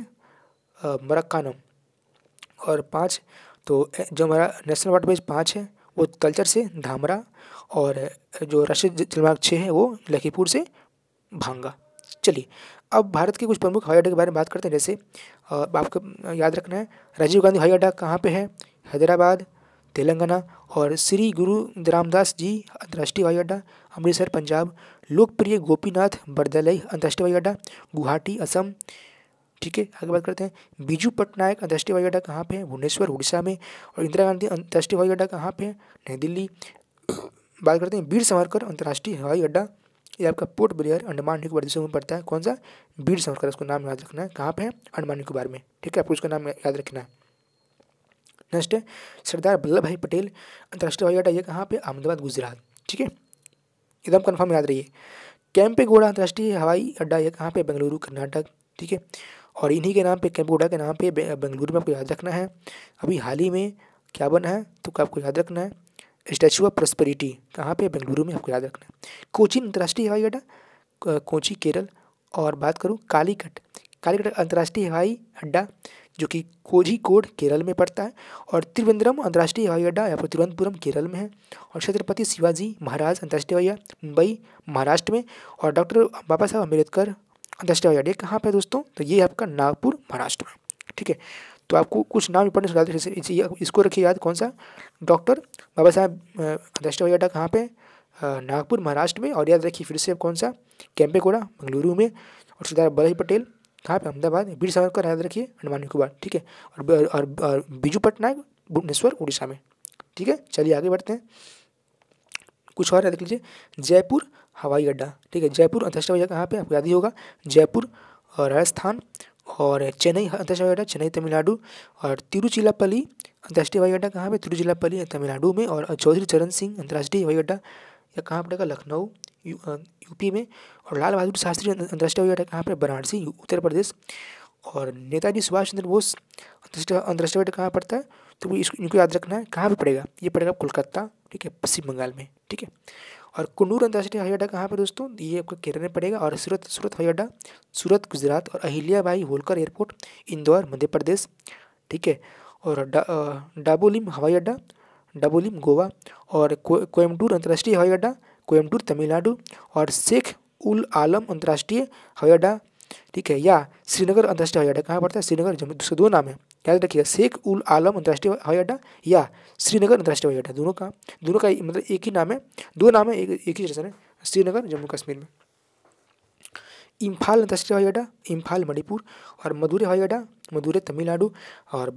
मरक्कानम और पाँच तो जो हमारा नेशनल वाटरवेज पाँच है वो तलचर से धामरा और जो राष्ट्रीय जलमार्ग छः है वो लखीपुर से भांगा चलिए अब भारत के कुछ प्रमुख हवाई अड्डे के बारे में बात करते हैं जैसे आपको याद रखना है राजीव गांधी हवाई अड्डा कहाँ पे है हैदराबाद तेलंगाना और श्री गुरु रामदास जी अंतर्राष्ट्रीय हवाई अड्डा अमृतसर पंजाब लोकप्रिय गोपीनाथ बरदलई अंतर्राष्ट्रीय हवाई अड्डा गुवाहाटी असम ठीक है आगे बात करते हैं बीजू पटनायक अंतर्राष्ट्रीय हवाई अड्डा कहाँ पे है भुवनेश्वर उड़ीसा में और इंदिरा गांधी अंतर्राष्ट्रीय हवाई अड्डा कहाँ पे है नई दिल्ली बात करते हैं वीर सावरकर अंतर्राष्ट्रीय हवाई अड्डा ये आपका पोर्ट ब्लेयर अंडमान निकोबार देशों में पड़ता है कौन सा बीड संस्कार उसको नाम याद रखना है कहाँ पर है अंडमान निकोबार में ठीक है आपको उसका नाम याद रखना है नेक्स्ट है सरदार वल्लभ भाई पटेल अंतर्राष्ट्रीय हवाई अड्डा यह कहाँ पर अहमदाबाद गुजरात ठीक है एकदम तो कन्फर्म याद रहिए गोड़ा अंतर्राष्ट्रीय हवाई अड्डा यह कहाँ पर बेंगलुरु कर्नाटक ठीक है और इन्हीं के नाम पे कैंपगोडा के नाम पे बेंगलुरु में आपको याद रखना है अभी हाल ही में क्या बना है तो आपको याद रखना है स्टैचू ऑफ प्रॉस्पेरिटी कहाँ पे बेंगलुरु में आपको याद रखना है कोचिन अंतर्राष्ट्रीय हवाई अड्डा कोची केरल और बात करूँ कालीकट कालीकट अंतर्राष्ट्रीय हवाई अड्डा जो कि कोझी कोड केरल में पड़ता है और त्रिवेंद्रम अंतर्राष्ट्रीय हवाई अड्डा या फिर तिरुवनंतपुरम केरल में है और छत्रपति शिवाजी महाराज अंतर्राष्ट्रीय हवाई अड्डा मुंबई महाराष्ट्र में और डॉक्टर बाबा साहब अम्बेडकर अंतर्राष्ट्रीय हवाई अड्डा कहाँ पर दोस्तों तो ये आपका नागपुर महाराष्ट्र में ठीक है तो आपको कुछ नाम इंपॉर्टेंस डालते जैसे इसको रखिए याद कौन सा डॉक्टर बाबा साहब हवाई अड्डा कहाँ पे नागपुर महाराष्ट्र में और याद रखिए फिर से कौन सा कैंपेकोड़ा बंगलुरु में और सरदार वल्लभ पटेल कहाँ पे अहमदाबाद वीर सावरकर याद रखिए अंडमान निकोबार ठीक है और और, और बीजू पटनायक भुवनेश्वर उड़ीसा में ठीक है चलिए आगे बढ़ते हैं कुछ और याद रख लीजिए जयपुर हवाई अड्डा ठीक है जयपुर अंतर्राष्ट्रीय हवाई अड्डा कहाँ पर आपको याद ही होगा जयपुर राजस्थान और चेन्नई अंतर्राष्ट्रीय हवाई अड्डा चेन्नई तमिलनाडु और तिरुचिरापल्ली अंतर्राष्ट्रीय हवाई अड्डा कहाँ पर तिरुचिरापल्ली तमिलनाडु में और चौधरी चरण सिंह अंतर्राष्ट्रीय हवाई अड्डा या कहाँ पड़ेगा लखनऊ यू, यूपी में और लाल बहादुर शास्त्री अं, अंतर्राष्ट्रीय हवाई अड्डा कहाँ पर वाराणसी उत्तर प्रदेश और नेताजी सुभाष चंद्र बोस अंतर्राष्ट्रीय अंतर्राष्ट्रीय अड्डा कहाँ पड़ता है तो इसको इनको याद रखना है कहाँ पर पड़ेगा ये पड़ेगा कोलकाता ठीक है पश्चिम बंगाल में ठीक है और कुंडूर अंतर्राष्ट्रीय हवाई अड्डा कहाँ पर दोस्तों ये आपको केरल में पड़ेगा और सूरत सूरत हवाई अड्डा सूरत गुजरात और अहिल्याबाई होलकर एयरपोर्ट इंदौर मध्य प्रदेश ठीक है और डा, डाबोलिम हवाई अड्डा डाबोलिम गोवा और कोयम्बटूर अंतर्राष्ट्रीय हवाई अड्डा कोयम्बटूर तमिलनाडु और शेख उल आलम अंतर्राष्ट्रीय हवाई अड्डा ठीक है या श्रीनगर अंतर्राष्ट्रीय हवाई अड्डा कहाँ पड़ता है श्रीनगर जम्मू दो नाम है याद रखिएगा शेख उल आलम अंतर्राष्ट्रीय हवाई अड्डा या श्रीनगर अंतर्राष्ट्रीय हवाई अड्डा दोनों का दोनों का मतलब एक ही नाम है दो नाम है एक, एक ही स्टेशन है श्रीनगर जम्मू कश्मीर में इम्फाल अंतर्राष्ट्रीय हवाई अड्डा इम्फाल मणिपुर और मदुरे हवाई अड्डा मदुरे तमिलनाडु और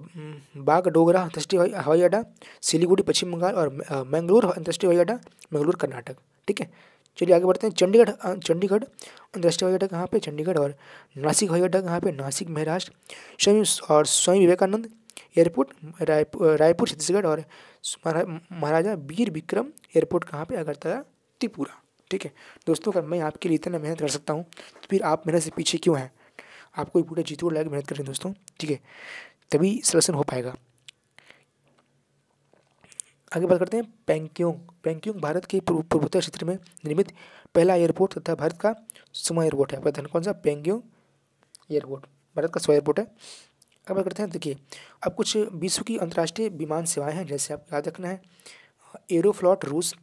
बागडोगरा अंतर्राष्ट्रीय हवाई अड्डा सिलीगुड़ी पश्चिम बंगाल और मैंगलोर अंतर्राष्ट्रीय हवाई अड्डा मैंगलोर कर्नाटक ठीक है चलिए आगे बढ़ते हैं चंडीगढ़ चंडीगढ़ अंतर्राष्ट्रीय हवाई अड्डा कहाँ पे चंडीगढ़ और नासिक हवाई अड्डा कहाँ पे नासिक महाराष्ट्र स्वामी और स्वामी विवेकानंद एयरपोर्ट रायपुर रायपुर छत्तीसगढ़ और महाराजा वीर विक्रम एयरपोर्ट कहाँ पे अगरतला त्रिपुरा ठीक है दोस्तों अगर मैं आपके लिए इतना मेहनत कर सकता हूँ तो फिर आप मेहनत से पीछे क्यों हैं आपको पूरा जीतोड़ लगा मेहनत करें दोस्तों ठीक है तभी सिलेक्शन हो पाएगा आगे बात करते हैं पैंक्योंग पैंक्योंग भारत के पूर्वोत्तर क्षेत्र में निर्मित पहला एयरपोर्ट तथा भारत का सुमा एयरपोर्ट है आपका कौन सा पैंक्योंग एयरपोर्ट भारत का सुमा एयरपोर्ट है अब बात करते हैं देखिए अब कुछ विश्व की अंतर्राष्ट्रीय विमान सेवाएं हैं जैसे आप याद रखना है एरोफ्लॉट रूस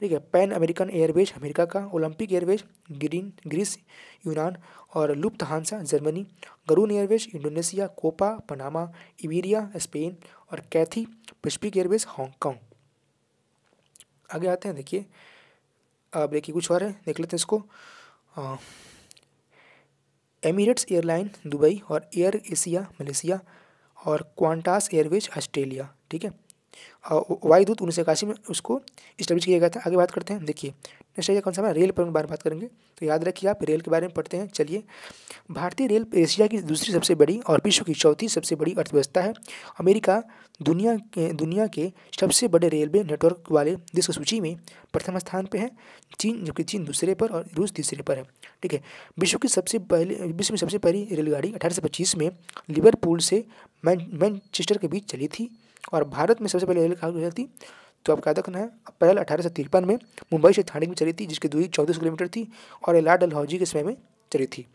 ठीक है पैन अमेरिकन एयरवेज अमेरिका का ओलंपिक एयरवेज ग्रीन ग्रीस यूनान और Lufthansa Germany Garuda Airways Indonesia Copa Panama Iberia Spain और कैथी पैसिफिक एयरवेज हांगकॉन्ग आगे आते हैं देखिए अब देखिए कुछ और है देख लेते हैं इसको एमिरेट्स एयरलाइन दुबई और एयर एशिया मलेशिया और क्वांटास एयरवेज ऑस्ट्रेलिया ठीक है और वायुदूत उन्नीस सौ इक्यासी में उसको स्टैब्लिश किया गया था आगे बात करते हैं देखिए नेक्स्ट आइए कौन सा रेल पर बारे में बात करेंगे तो याद रखिए आप रेल के बारे में पढ़ते हैं चलिए भारतीय रेल एशिया की दूसरी सबसे बड़ी और विश्व की चौथी सबसे बड़ी अर्थव्यवस्था है अमेरिका दुनिया के दुनिया के सबसे बड़े रेलवे नेटवर्क वाले देश सूची में प्रथम स्थान पर है चीन जबकि चीन दूसरे पर और रूस तीसरे पर है ठीक है विश्व की सबसे पहले विश्व में सबसे पहली रेलगाड़ी अठारह में लिवरपूल से मैनचेस्टर के बीच चली थी और भारत में सबसे पहले रेल कहाँ गुजरती तो आपको याद रखना है अप्रैल अठारह सौ तिरपन में मुंबई से थाने में चली थी जिसकी दूरी चौबीस किलोमीटर थी और एला डलहौजी के समय में चली थी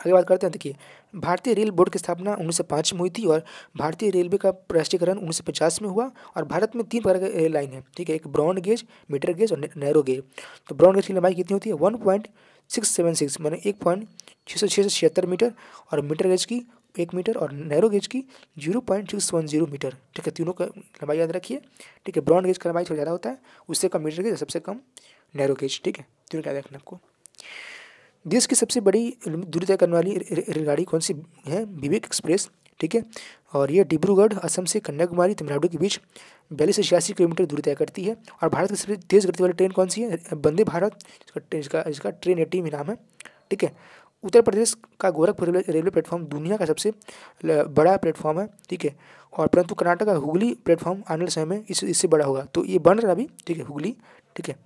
आगे बात करते हैं देखिए भारतीय रेल बोर्ड की स्थापना उन्नीस सौ पाँच में हुई थी और भारतीय रेलवे का राष्ट्रीयकरण पचास में हुआ और भारत में तीन प्रकार के रेल लाइन है ठीक है एक ब्रॉड गेज मीटर गेज और नैरो गेज तो ब्रॉड गेज की लंबाई कितनी होती है one point six seven six मैंने एक पॉइंट छः सौ छः सौ छिहत्तर मीटर और मीटर गेज की एक मीटर और नैरो गेज की zero point six one zero metre ठीक है तीनों का लंबाई याद रखिए ठीक है ब्रॉड गेज का लंबाई थोड़ा ज़्यादा होता है उससे कम मीटर गेज सबसे कम नैरो गेज ठीक है तीनों याद रखना आपको देश की सबसे बड़ी दूरी तय करने वाली रेलगाड़ी कौन सी है विवेक एक्सप्रेस ठीक है और ये डिब्रूगढ़ असम से कन्याकुमारी तमिलनाडु के बीच बयालीस से छियासी किलोमीटर दूरी तय करती है और भारत की सबसे तेज़ गति वाली ट्रेन कौन सी है वंदे भारत इसका इसका ट्रेन ट्रेन में नाम है ठीक है उत्तर प्रदेश का गोरखपुर रेलवे प्लेटफॉर्म दुनिया का सबसे बड़ा प्लेटफॉर्म है ठीक है और परंतु कर्नाटक का हुगली प्लेटफॉर्म आने वाले समय में इस इससे बड़ा होगा तो ये बन रहा अभी ठीक है हुगली ठीक है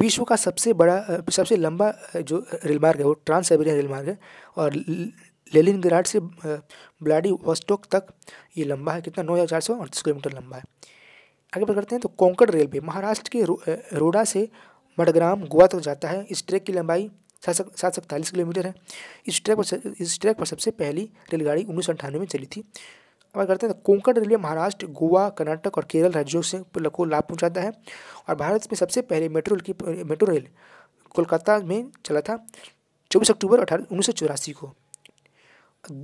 विश्व का सबसे बड़ा सबसे लंबा जो रेल मार्ग है वो ट्रांस साइबेरियन रेल मार्ग है और लेलिन से ब्लाडी वॉस्टोक तक ये लंबा है कितना नौ हज़ार चार सौ अड़तीस किलोमीटर लंबा है आगे बात करते हैं तो कोंकण रेलवे महाराष्ट्र के रो, रोडा से मडग्राम गोवा तक तो जाता है इस ट्रैक की लंबाई सात सौ सैंतालीस किलोमीटर है इस ट्रैक पर इस ट्रैक पर सबसे पहली रेलगाड़ी उन्नीस सौ अंठानवे में चली थी अब करते हैं तो कोंकण रेलवे महाराष्ट्र गोवा कर्नाटक और केरल राज्यों से को लाभ पहुंचाता है और भारत में सबसे पहले मेट्रो की मेट्रो रेल कोलकाता में चला था चौबीस अक्टूबर अठारह उन्नीस सौ चौरासी को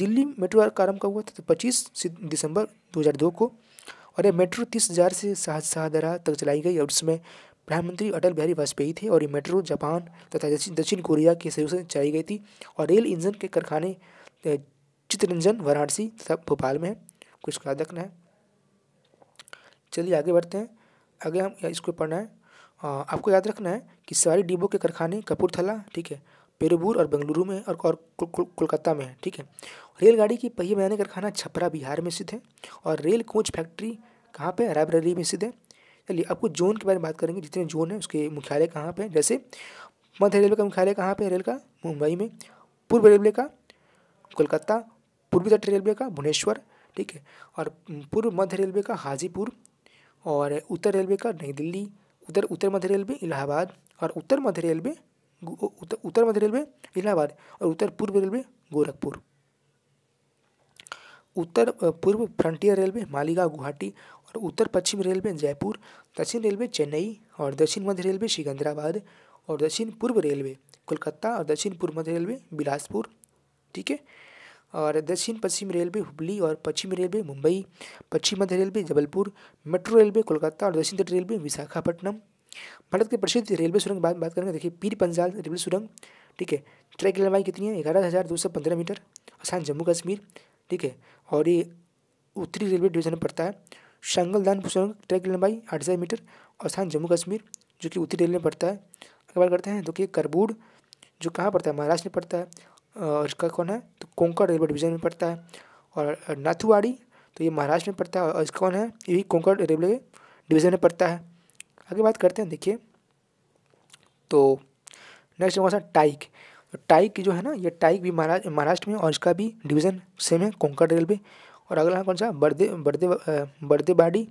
दिल्ली मेट्रो का आरम्भ कब हुआ था तो पच्चीस दिसंबर 2002 को और यह मेट्रो तीस हज़ार से शाहदरा तक चलाई गई और उसमें प्रधानमंत्री अटल बिहारी वाजपेयी थे और ये मेट्रो जापान तथा दक्षिण कोरिया के सहयोग से चलाई गई थी और रेल इंजन के कारखाने चित्रंजन वाराणसी तथा भोपाल में है कुछ याद रखना है चलिए आगे बढ़ते हैं आगे हम इसको पढ़ना है आ, आपको याद रखना है कि सवारी डिब्बों के कारखाने कपूरथला ठीक है पेरूबूर और बेंगलुरु में और, और कोलकाता में है ठीक है रेलगाड़ी की पहिए बनाने कारखाना छपरा बिहार में स्थित है और रेल कोच फैक्ट्री कहाँ पे रायबरेली में स्थित है चलिए आपको जोन के बारे में बात करेंगे जितने जोन हैं उसके मुख्यालय कहाँ पर हैं जैसे मध्य रेलवे का मुख्यालय कहाँ पर है रेल का मुंबई में पूर्व रेलवे का कोलकाता पूर्वी तट रेलवे का भुवनेश्वर ठीक है और पूर्व मध्य रेलवे का हाजीपुर और उत्तर रेलवे का नई दिल्ली उधर उत्तर मध्य रेलवे इलाहाबाद और उत्तर मध्य रेलवे उत्तर मध्य रेलवे इलाहाबाद और उत्तर पूर्व रेलवे गोरखपुर उत्तर पूर्व फ्रंटियर रेलवे मालीगांव गुवाहाटी और उत्तर पश्चिम रेलवे जयपुर दक्षिण रेलवे चेन्नई और दक्षिण मध्य रेलवे सिकंदराबाद और दक्षिण पूर्व रेलवे कोलकाता और दक्षिण पूर्व मध्य रेलवे बिलासपुर ठीक है और दक्षिण पश्चिम रेलवे हुबली और पश्चिम रेलवे मुंबई पश्चिम मध्य railway Jabalpur metro railway Kolkata और दक्षिण तट रेलवे विशाखापट्टनम भारत के प्रसिद्ध रेलवे सुरंग बात बात करेंगे देखिए पीर पंजाल रेलवे सुरंग ठीक है ट्रैक लंबाई कितनी है ग्यारह हज़ार दो सौ पंद्रह मीटर आसान जम्मू कश्मीर ठीक है और ये उत्तरी रेलवे डिवीजन में पड़ता है शंगल दान पुष्कर ट्रैक की लंबाई आठ हज़ार मीटर और स्थान जम्मू कश्मीर जो कि उत्तरी रेलवे में पड़ता है अगर बात करते हैं तो कि करबूड जो कहाँ पड़ता है महाराष्ट्र में पड़ता है और इसका कौन है तो कोंकण रेलवे डिवीजन में पड़ता है और नाथुवाड़ी तो ये महाराष्ट्र में पड़ता है और इसका कौन है ये भी कोंकण रेलवे डिवीजन में पड़ता है आगे बात करते हैं देखिए तो नेक्स्ट हमारे टाइक टाइक की जो है ना ये टाइक भी महाराष्ट्र में और इसका भी डिवीज़न सेम है कोंकण रेलवे और अगला है कौन सा बर्दे बर्दे बर्देबाड़ी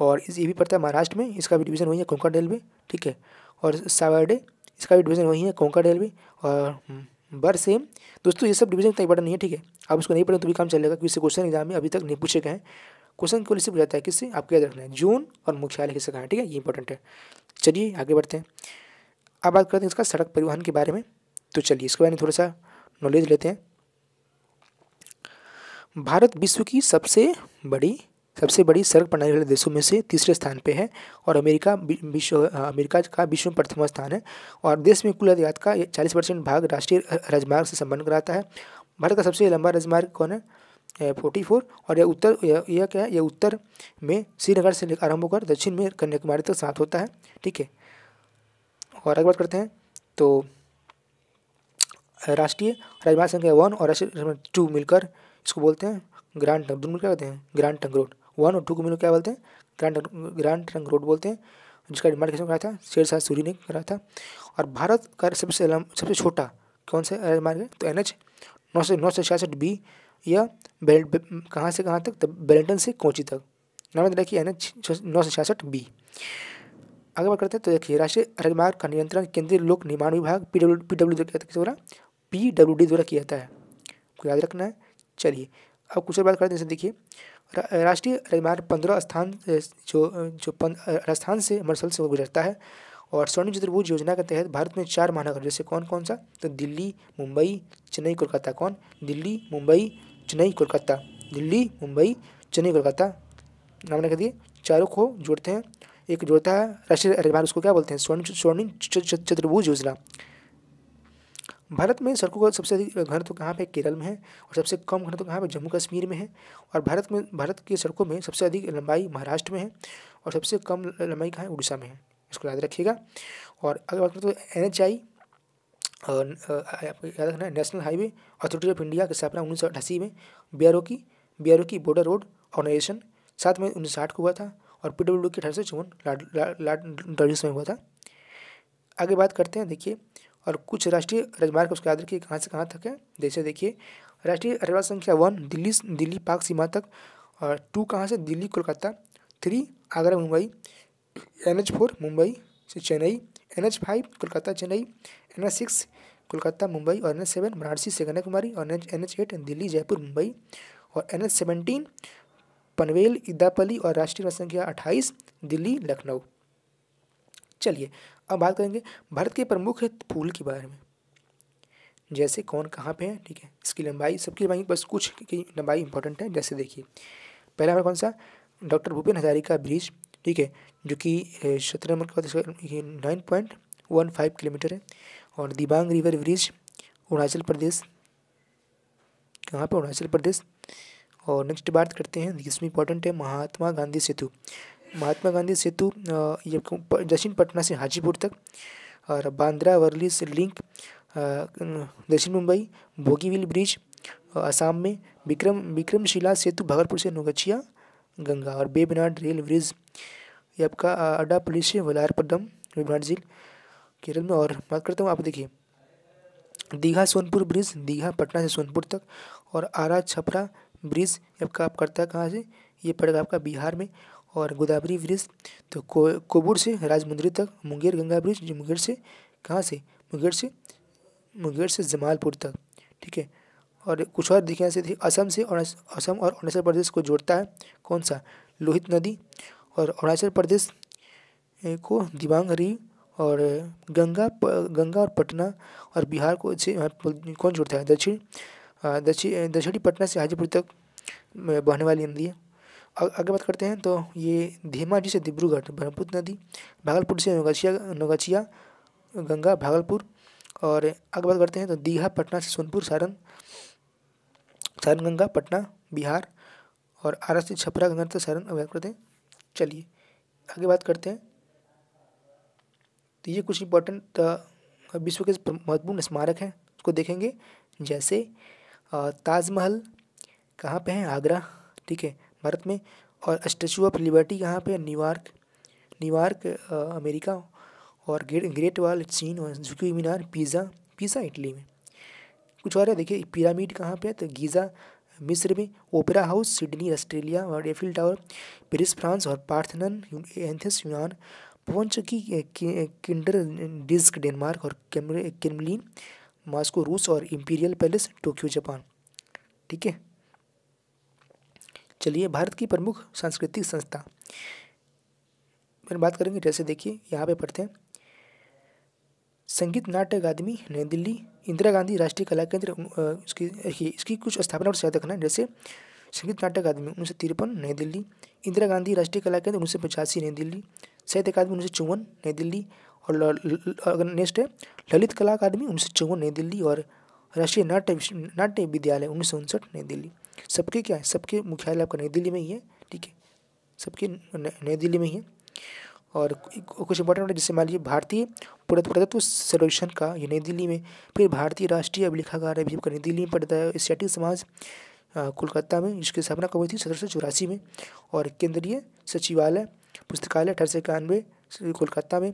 और इस ये भी पड़ता है महाराष्ट्र में इसका भी डिवीज़न वही है कोंकण रेलवे ठीक है और सावर्डे इसका भी डिवीज़न वही है कोंकण रेलवे और बर सेम हम्म, दोस्तों ये सब डिवीज़न इतना बड़ा नहीं है ठीक है आप उसको नहीं पढ़ें तो भी काम चलेगा क्योंकि क्वेश्चन एग्जाम में अभी तक नहीं पूछे गए हैं क्वेश्चन को इससे जाता है किससे आपको याद रखना है जून और मुख्यालय किससे कहा है ठीक है ये इंपॉर्टेंट है चलिए आगे बढ़ते हैं अब बात करते हैं इसका सड़क परिवहन के बारे में तो चलिए इसके बारे में थोड़ा सा नॉलेज लेते हैं भारत विश्व की सबसे बड़ी सबसे बड़ी सड़क प्रणाली वाले देशों में से तीसरे स्थान पे है और अमेरिका विश्व अमेरिका का विश्व में प्रथम स्थान है और देश में कुल यातायात का चालीस परसेंट भाग राष्ट्रीय राजमार्ग से संबंध कराता है भारत का सबसे लंबा राजमार्ग कौन है फोर्टी फोर और यह उत्तर यह क्या है यह उत्तर में श्रीनगर से आरंभ होकर दक्षिण में कन्याकुमारी तक साथ होता है ठीक है और अगर बात करते हैं तो राष्ट्रीय राजमार्ग संख्या वन और राष्ट्रीय टू मिलकर इसको बोलते हैं ग्रांड टंग दोनों क्या कहते हैं ग्रांड टंग रोड वन और टू को मिलकर क्या बोलते हैं ग्रांड ग्रांड टंग रोड बोलते हैं जिसका निर्माण किसने कराया था शाह सूरी ने कराया था और भारत का सबसे सबसे छोटा कौन सा राजमार्ग है तो एन एच नौ सौ नौ सौ छियासठ बी या बेल्ट कहाँ से कहाँ तक तो बेल्टन से कोची तक नाम याद एन एच नौ सौ छियासठ बी आगे बात करते हैं तो देखिए राष्ट्रीय राजमार्ग का नियंत्रण केंद्रीय लोक निर्माण विभाग पी डब्ल्यू पी डब्ल्यू द्वारा पी डब्ल्यू डी द्वारा किया जाता है आपको याद रखना है चलिए अब कुछ और बात करते हैं देखिए राष्ट्रीय राजमार्ग पंद्रह स्थान जो जो राजस्थान से मरसल से गुजरता है और स्वर्ण चतुर्भुज योजना के तहत भारत में चार महानगर जैसे कौन कौन सा तो दिल्ली मुंबई चेन्नई कोलकाता कौन दिल्ली मुंबई चेन्नई कोलकाता दिल्ली मुंबई चेन्नई कोलकाता नाम रख दिए चारों को जोड़ते हैं एक जोड़ता है राष्ट्रीय राजमार्ग उसको क्या बोलते हैं स्वर्ण स्वर्णिम चतुर्भुज योजना भारत में सड़कों का सबसे अधिक घनत्व कहाँ पे केरल में है और सबसे कम घनत्व कहाँ पे जम्मू कश्मीर में है और भारत में भारत की सड़कों में सबसे अधिक लंबाई महाराष्ट्र में है और सबसे कम लंबाई कहाँ है उड़ीसा में है इसको याद रखिएगा और अगर बात करें तो एन एच आई याद रखना है national highway authority of India की स्थापना उन्नीस सौ अठासी में बी आर ओ की बी आर ओ की बॉर्डर रोड ऑर्गेनाइजेशन सात मई उन्नीस सौ साठ को हुआ था और पी डब्ल्यू डी की अठारह सौ चौवन लाड लाड में हुआ था आगे बात करते हैं देखिए और कुछ राष्ट्रीय राजमार्ग उसके आदर की कहाँ से कहाँ तक है जैसे देखिए राष्ट्रीय राजमार्ग संख्या वन दिल्ली दिल्ली पाक सीमा तक और टू कहाँ से Delhi Kolkata three Agra Mumbai N H four Mumbai से Chennai N H five Kolkata Chennai N H six Kolkata Mumbai और एन एच सेवन वाराणसी से कन्याकुमारी और N H eight Delhi Jaipur Mumbai और N H seventeen Panvel Edappally और राष्ट्रीय संख्या अट्ठाईस दिल्ली लखनऊ चलिए अब बात करेंगे भारत के प्रमुख फूल के बारे में जैसे कौन कहाँ पे है ठीक है इसकी लंबाई सबकी लंबाई बस कुछ की लंबाई इंपॉर्टेंट है जैसे देखिए पहला हमारा कौन सा डॉक्टर भूपेन हजारिका ब्रिज ठीक है जो कि सत्रह नंबर के बाद nine point one five kilometre है और दिबांग रिवर ब्रिज अरुणाचल प्रदेश कहाँ पे अरुणाचल प्रदेश और नेक्स्ट बात करते हैं जिसमें इंपॉर्टेंट है महात्मा गांधी सेतु महात्मा गांधी सेतु ये दक्षिण पटना से हाजीपुर तक और बांद्रा वर्ली से लिंक दक्षिण मुंबई भोगीविल ब्रिज असम में विक्रम विक्रमशिला सेतु भागलपुर से नोगछिया गंगा और बेबनाड रेल ब्रिज ये आपका अड्डा पुलिस से वलारपडम बेबनाड झील केरल में और बात करता हूँ आप देखिए दीघा सोनपुर ब्रिज दीघा पटना से सोनपुर तक और आरा छपरा ब्रिज आपका आप करता है कहाँ से ये पड़ेगा आपका बिहार में और गोदावरी ब्रिज तो कोबूर से राजमुंद्री तक मुंगेर गंगा ब्रिज जो मुंगेर से कहाँ से मुंगेर से मुंगेर से जमालपुर तक ठीक है और कुछ और देखिए ऐसे असम से असम और अरुणाचल प्रदेश को जोड़ता है कौन सा लोहित नदी और अरुणाचल प्रदेश को दिबांग री और गंगा गंगा और पटना और बिहार को से कौन जोड़ता है दक्षिण दक्षिण दक्षिणी पटना से हाजीपुर तक बहने वाली नदी है आगे बात करते हैं तो ये जी से डिब्रूगढ़ ब्रह्मपुत्र नदी भागलपुर से नौगछिया नौगछिया गंगा भागलपुर और आगे बात करते हैं तो दीघा पटना से सोनपुर सारण सारण गंगा पटना बिहार और आरा से छपरा गंगा सारण अब करते हैं चलिए आगे बात करते हैं तो ये कुछ इम्पोर्टेंट विश्व के महत्वपूर्ण स्मारक हैं उसको देखेंगे जैसे ताजमहल कहाँ पे है आगरा ठीक है भारत में और स्टेचू ऑफ लिबर्टी कहाँ पे न्यूयॉर्क न्यूयॉर्क अमेरिका और ग्रेट ग्रेट वाल चीन और झुकी मीनार पिज़ा पिज़ा इटली में कुछ और देखिए पिरामिड कहाँ पे है तो गीज़ा मिस्र में ओपेरा हाउस सिडनी ऑस्ट्रेलिया और एफिल टावर पेरिस फ्रांस और पार्थनन एंथेस यूनान पवन चक्की किंडर डिस्क डेनमार्क और कैमलिन मास्को रूस और इम्पीरियल पैलेस टोक्यो जापान ठीक है चलिए भारत की प्रमुख सांस्कृतिक संस्था फिर बात करेंगे जैसे देखिए यहाँ पे पढ़ते हैं संगीत नाट्य अकादमी नई दिल्ली इंदिरा गांधी राष्ट्रीय कला केंद्र इसकी इसकी कुछ स्थापना और सहायता है जैसे संगीत नाट्य अकादमी उन्नीस सौ तिरपन नई दिल्ली इंदिरा गांधी राष्ट्रीय कला केंद्र उन्नीस सौ पचासी नई दिल्ली साहित्य अकादमी उन्नीस सौ चौवन नई दिल्ली और नेक्स्ट है ललित कला अकादमी उन्नीस सौ चौवन नई दिल्ली और राष्ट्रीय नाट्य नाट्य विद्यालय उन्नीस सौ उनसठ नई दिल्ली सबके क्या है सबके मुख्यालय आपका नई दिल्ली में ही है ठीक है सबके नई दिल्ली में ही है और कुछ इंपॉर्टेंट जैसे मान लीजिए भारतीय पुरातत्व सर्वेक्षण का ये नई दिल्ली में फिर भारतीय राष्ट्रीय अभिलेखागार है आपका नई दिल्ली में पड़ता है एशियाटिक समाज कोलकाता में जिसकी स्थापना कब हुई थी सत्रह सौ चौरासी में और केंद्रीय सचिवालय पुस्तकालय अठारह सौ इक्यानवे कोलकाता में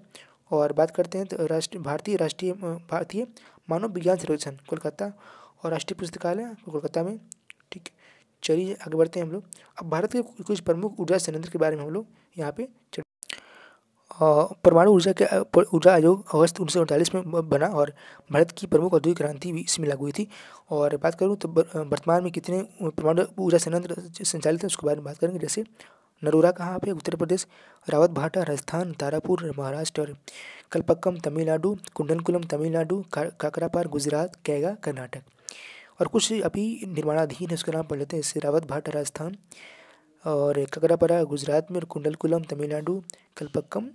और बात करते हैं तो राष्ट्रीय भारतीय राष्ट्रीय भारतीय मानव विज्ञान सर्वेक्षण कोलकाता और राष्ट्रीय पुस्तकालय कोलकाता में चलिए आगे बढ़ते हैं हम लोग अब भारत के कुछ प्रमुख ऊर्जा संयंत्र के बारे में हम लोग यहाँ पे परमाणु ऊर्जा के ऊर्जा आयोग अगस्त उन्नीस में बना और भारत की प्रमुख औद्योगिक क्रांति भी इसमें लागू हुई थी और बात करूँ तो वर्तमान में कितने परमाणु ऊर्जा संयंत्र संचालित हैं उसके बारे में बात करेंगे जैसे नरोरा कहाँ पे उत्तर प्रदेश रावत भाटा राजस्थान तारापुर महाराष्ट्र और कलपक्कम तमिलनाडु कुंडनकुलम तमिलनाडु काकरापार गुजरात कैगा कर्नाटक और कुछ अभी निर्माणाधीन है उसका नाम पढ़ लेते हैं जैसे रावत भाट राजस्थान और ककरापारा गुजरात में और कुंडलकुलम तमिलनाडु कल्पक्कम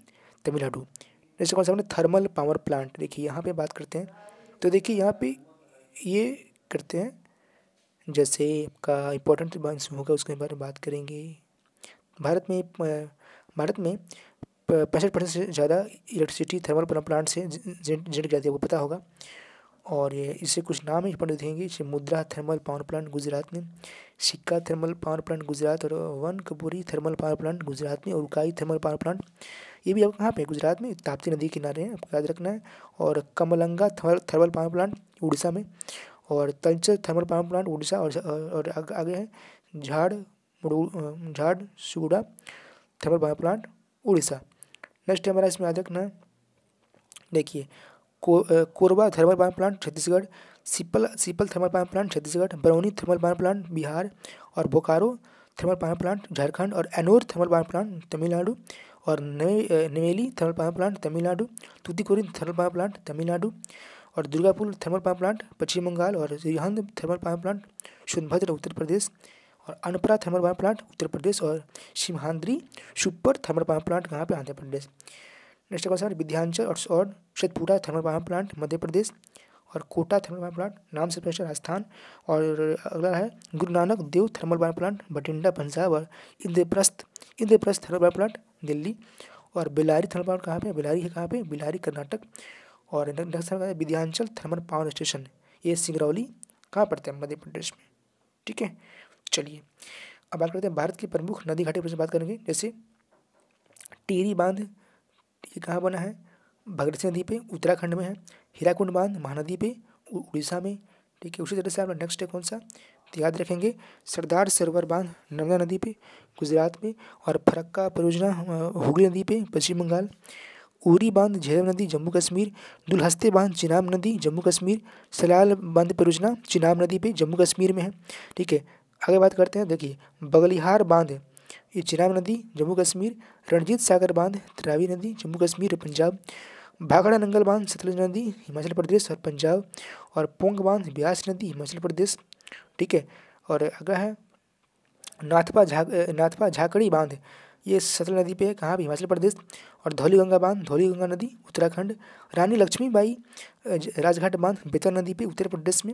तमिलनाडु जैसे कौन सामने थर्मल पावर प्लांट देखिए यहाँ पे बात करते हैं तो देखिए यहाँ पे ये करते हैं जैसे आपका इम्पोर्टेंट होगा उसके बारे में बात करेंगे भारत में भारत में पैंसठ परसेंट से ज़्यादा इलेक्ट्रिसिटी थर्मल पावर प्लांट से जनरेट जाती है वो पता होगा और ये इससे कुछ नाम ही पंडित होंगे जैसे मुद्रा थर्मल पावर प्लांट गुजरात में सिक्का थर्मल पावर प्लांट गुजरात और Wanakbori thermal power plant Gujarat में और उकाई थर्मल पावर प्लांट ये भी अब कहाँ पे गुजरात में ताप्ती नदी किनारे हैं आपको याद रखना है और Kamalanga thermal thermal power plant Orissa में और Talcher thermal power plant Orissa और, और आगे है झाड़ Jharsuguda thermal power plant Orissa next हमारा इसमें याद रखना देखिए Korba thermal power plant Chhattisgarh Sipat Sipat thermal power plant Chhattisgarh Barauni thermal power plant Bihar और Bokaro thermal power plant Jharkhand और Ennore thermal power plant Tamil Nadu और Neyveli thermal power plant Tamil Nadu Tuticorin thermal power plant Tamil Nadu और दुर्गापुर थर्मल पावर प्लांट पश्चिम बंगाल और Rihand thermal power plant Sonbhadra Uttar Pradesh और Anpara thermal power plant Uttar Pradesh और Simhadri super thermal power plant कहाँ पे आंध्र प्रदेश नेक्स्ट है विध्यांचल और और Satpura thermal power plant Madhya Pradesh और कोटा थर्मल पावर प्लांट नाम से प्रश्न राजस्थान और अगला है Guru Nanak Dev thermal power plant Bathinda Punjab और Indraprastha Indraprastha thermal power plant Delhi और बिलारी थर्मल पावर कहाँ पे बिलारी है कहाँ पे बिलारी कर्नाटक और विध्यांचल थर्मल पावर स्टेशन ये सिंगरौली कहाँ पड़ते हैं मध्य प्रदेश में ठीक है चलिए अब बात करते हैं भारत की प्रमुख नदी घाटी पर बात करेंगे जैसे टीरी बांध ये कहाँ बना है सिंह नदी पे उत्तराखंड में है हीराकुंड बांध महानदी पे उड़ीसा में ठीक है उसी तरह से आप नेक्स्ट है कौन सा तो याद रखेंगे सरदार सरोवर बांध नर्मदा नदी पे गुजरात में और फरक्का परियोजना हुगली नदी पे पश्चिम बंगाल उरी बांध झेलम नदी जम्मू कश्मीर दुलहस्ते बांध चिनाब नदी जम्मू कश्मीर सलाल बांध परियोजना चिनाब नदी पे जम्मू कश्मीर में है ठीक है आगे बात करते हैं देखिए बगलिहार बांध ये चिनाब नदी जम्मू कश्मीर रणजीत सागर बांध त्रावी नदी जम्मू कश्मीर और पंजाब भाखड़ा नंगल बांध सतलुज नदी हिमाचल प्रदेश और पंजाब और पोंग बांध ब्यास नदी हिमाचल प्रदेश ठीक है और अगर है नाथपा झा नाथपा झाकड़ी बांध ये सतल नदी पे है कहाँ पर हिमाचल प्रदेश और धौली गंगा बांध धौली गंगा नदी उत्तराखंड रानी लक्ष्मीबाई राजघाट बांध बेतर नदी पे उत्तर प्रदेश में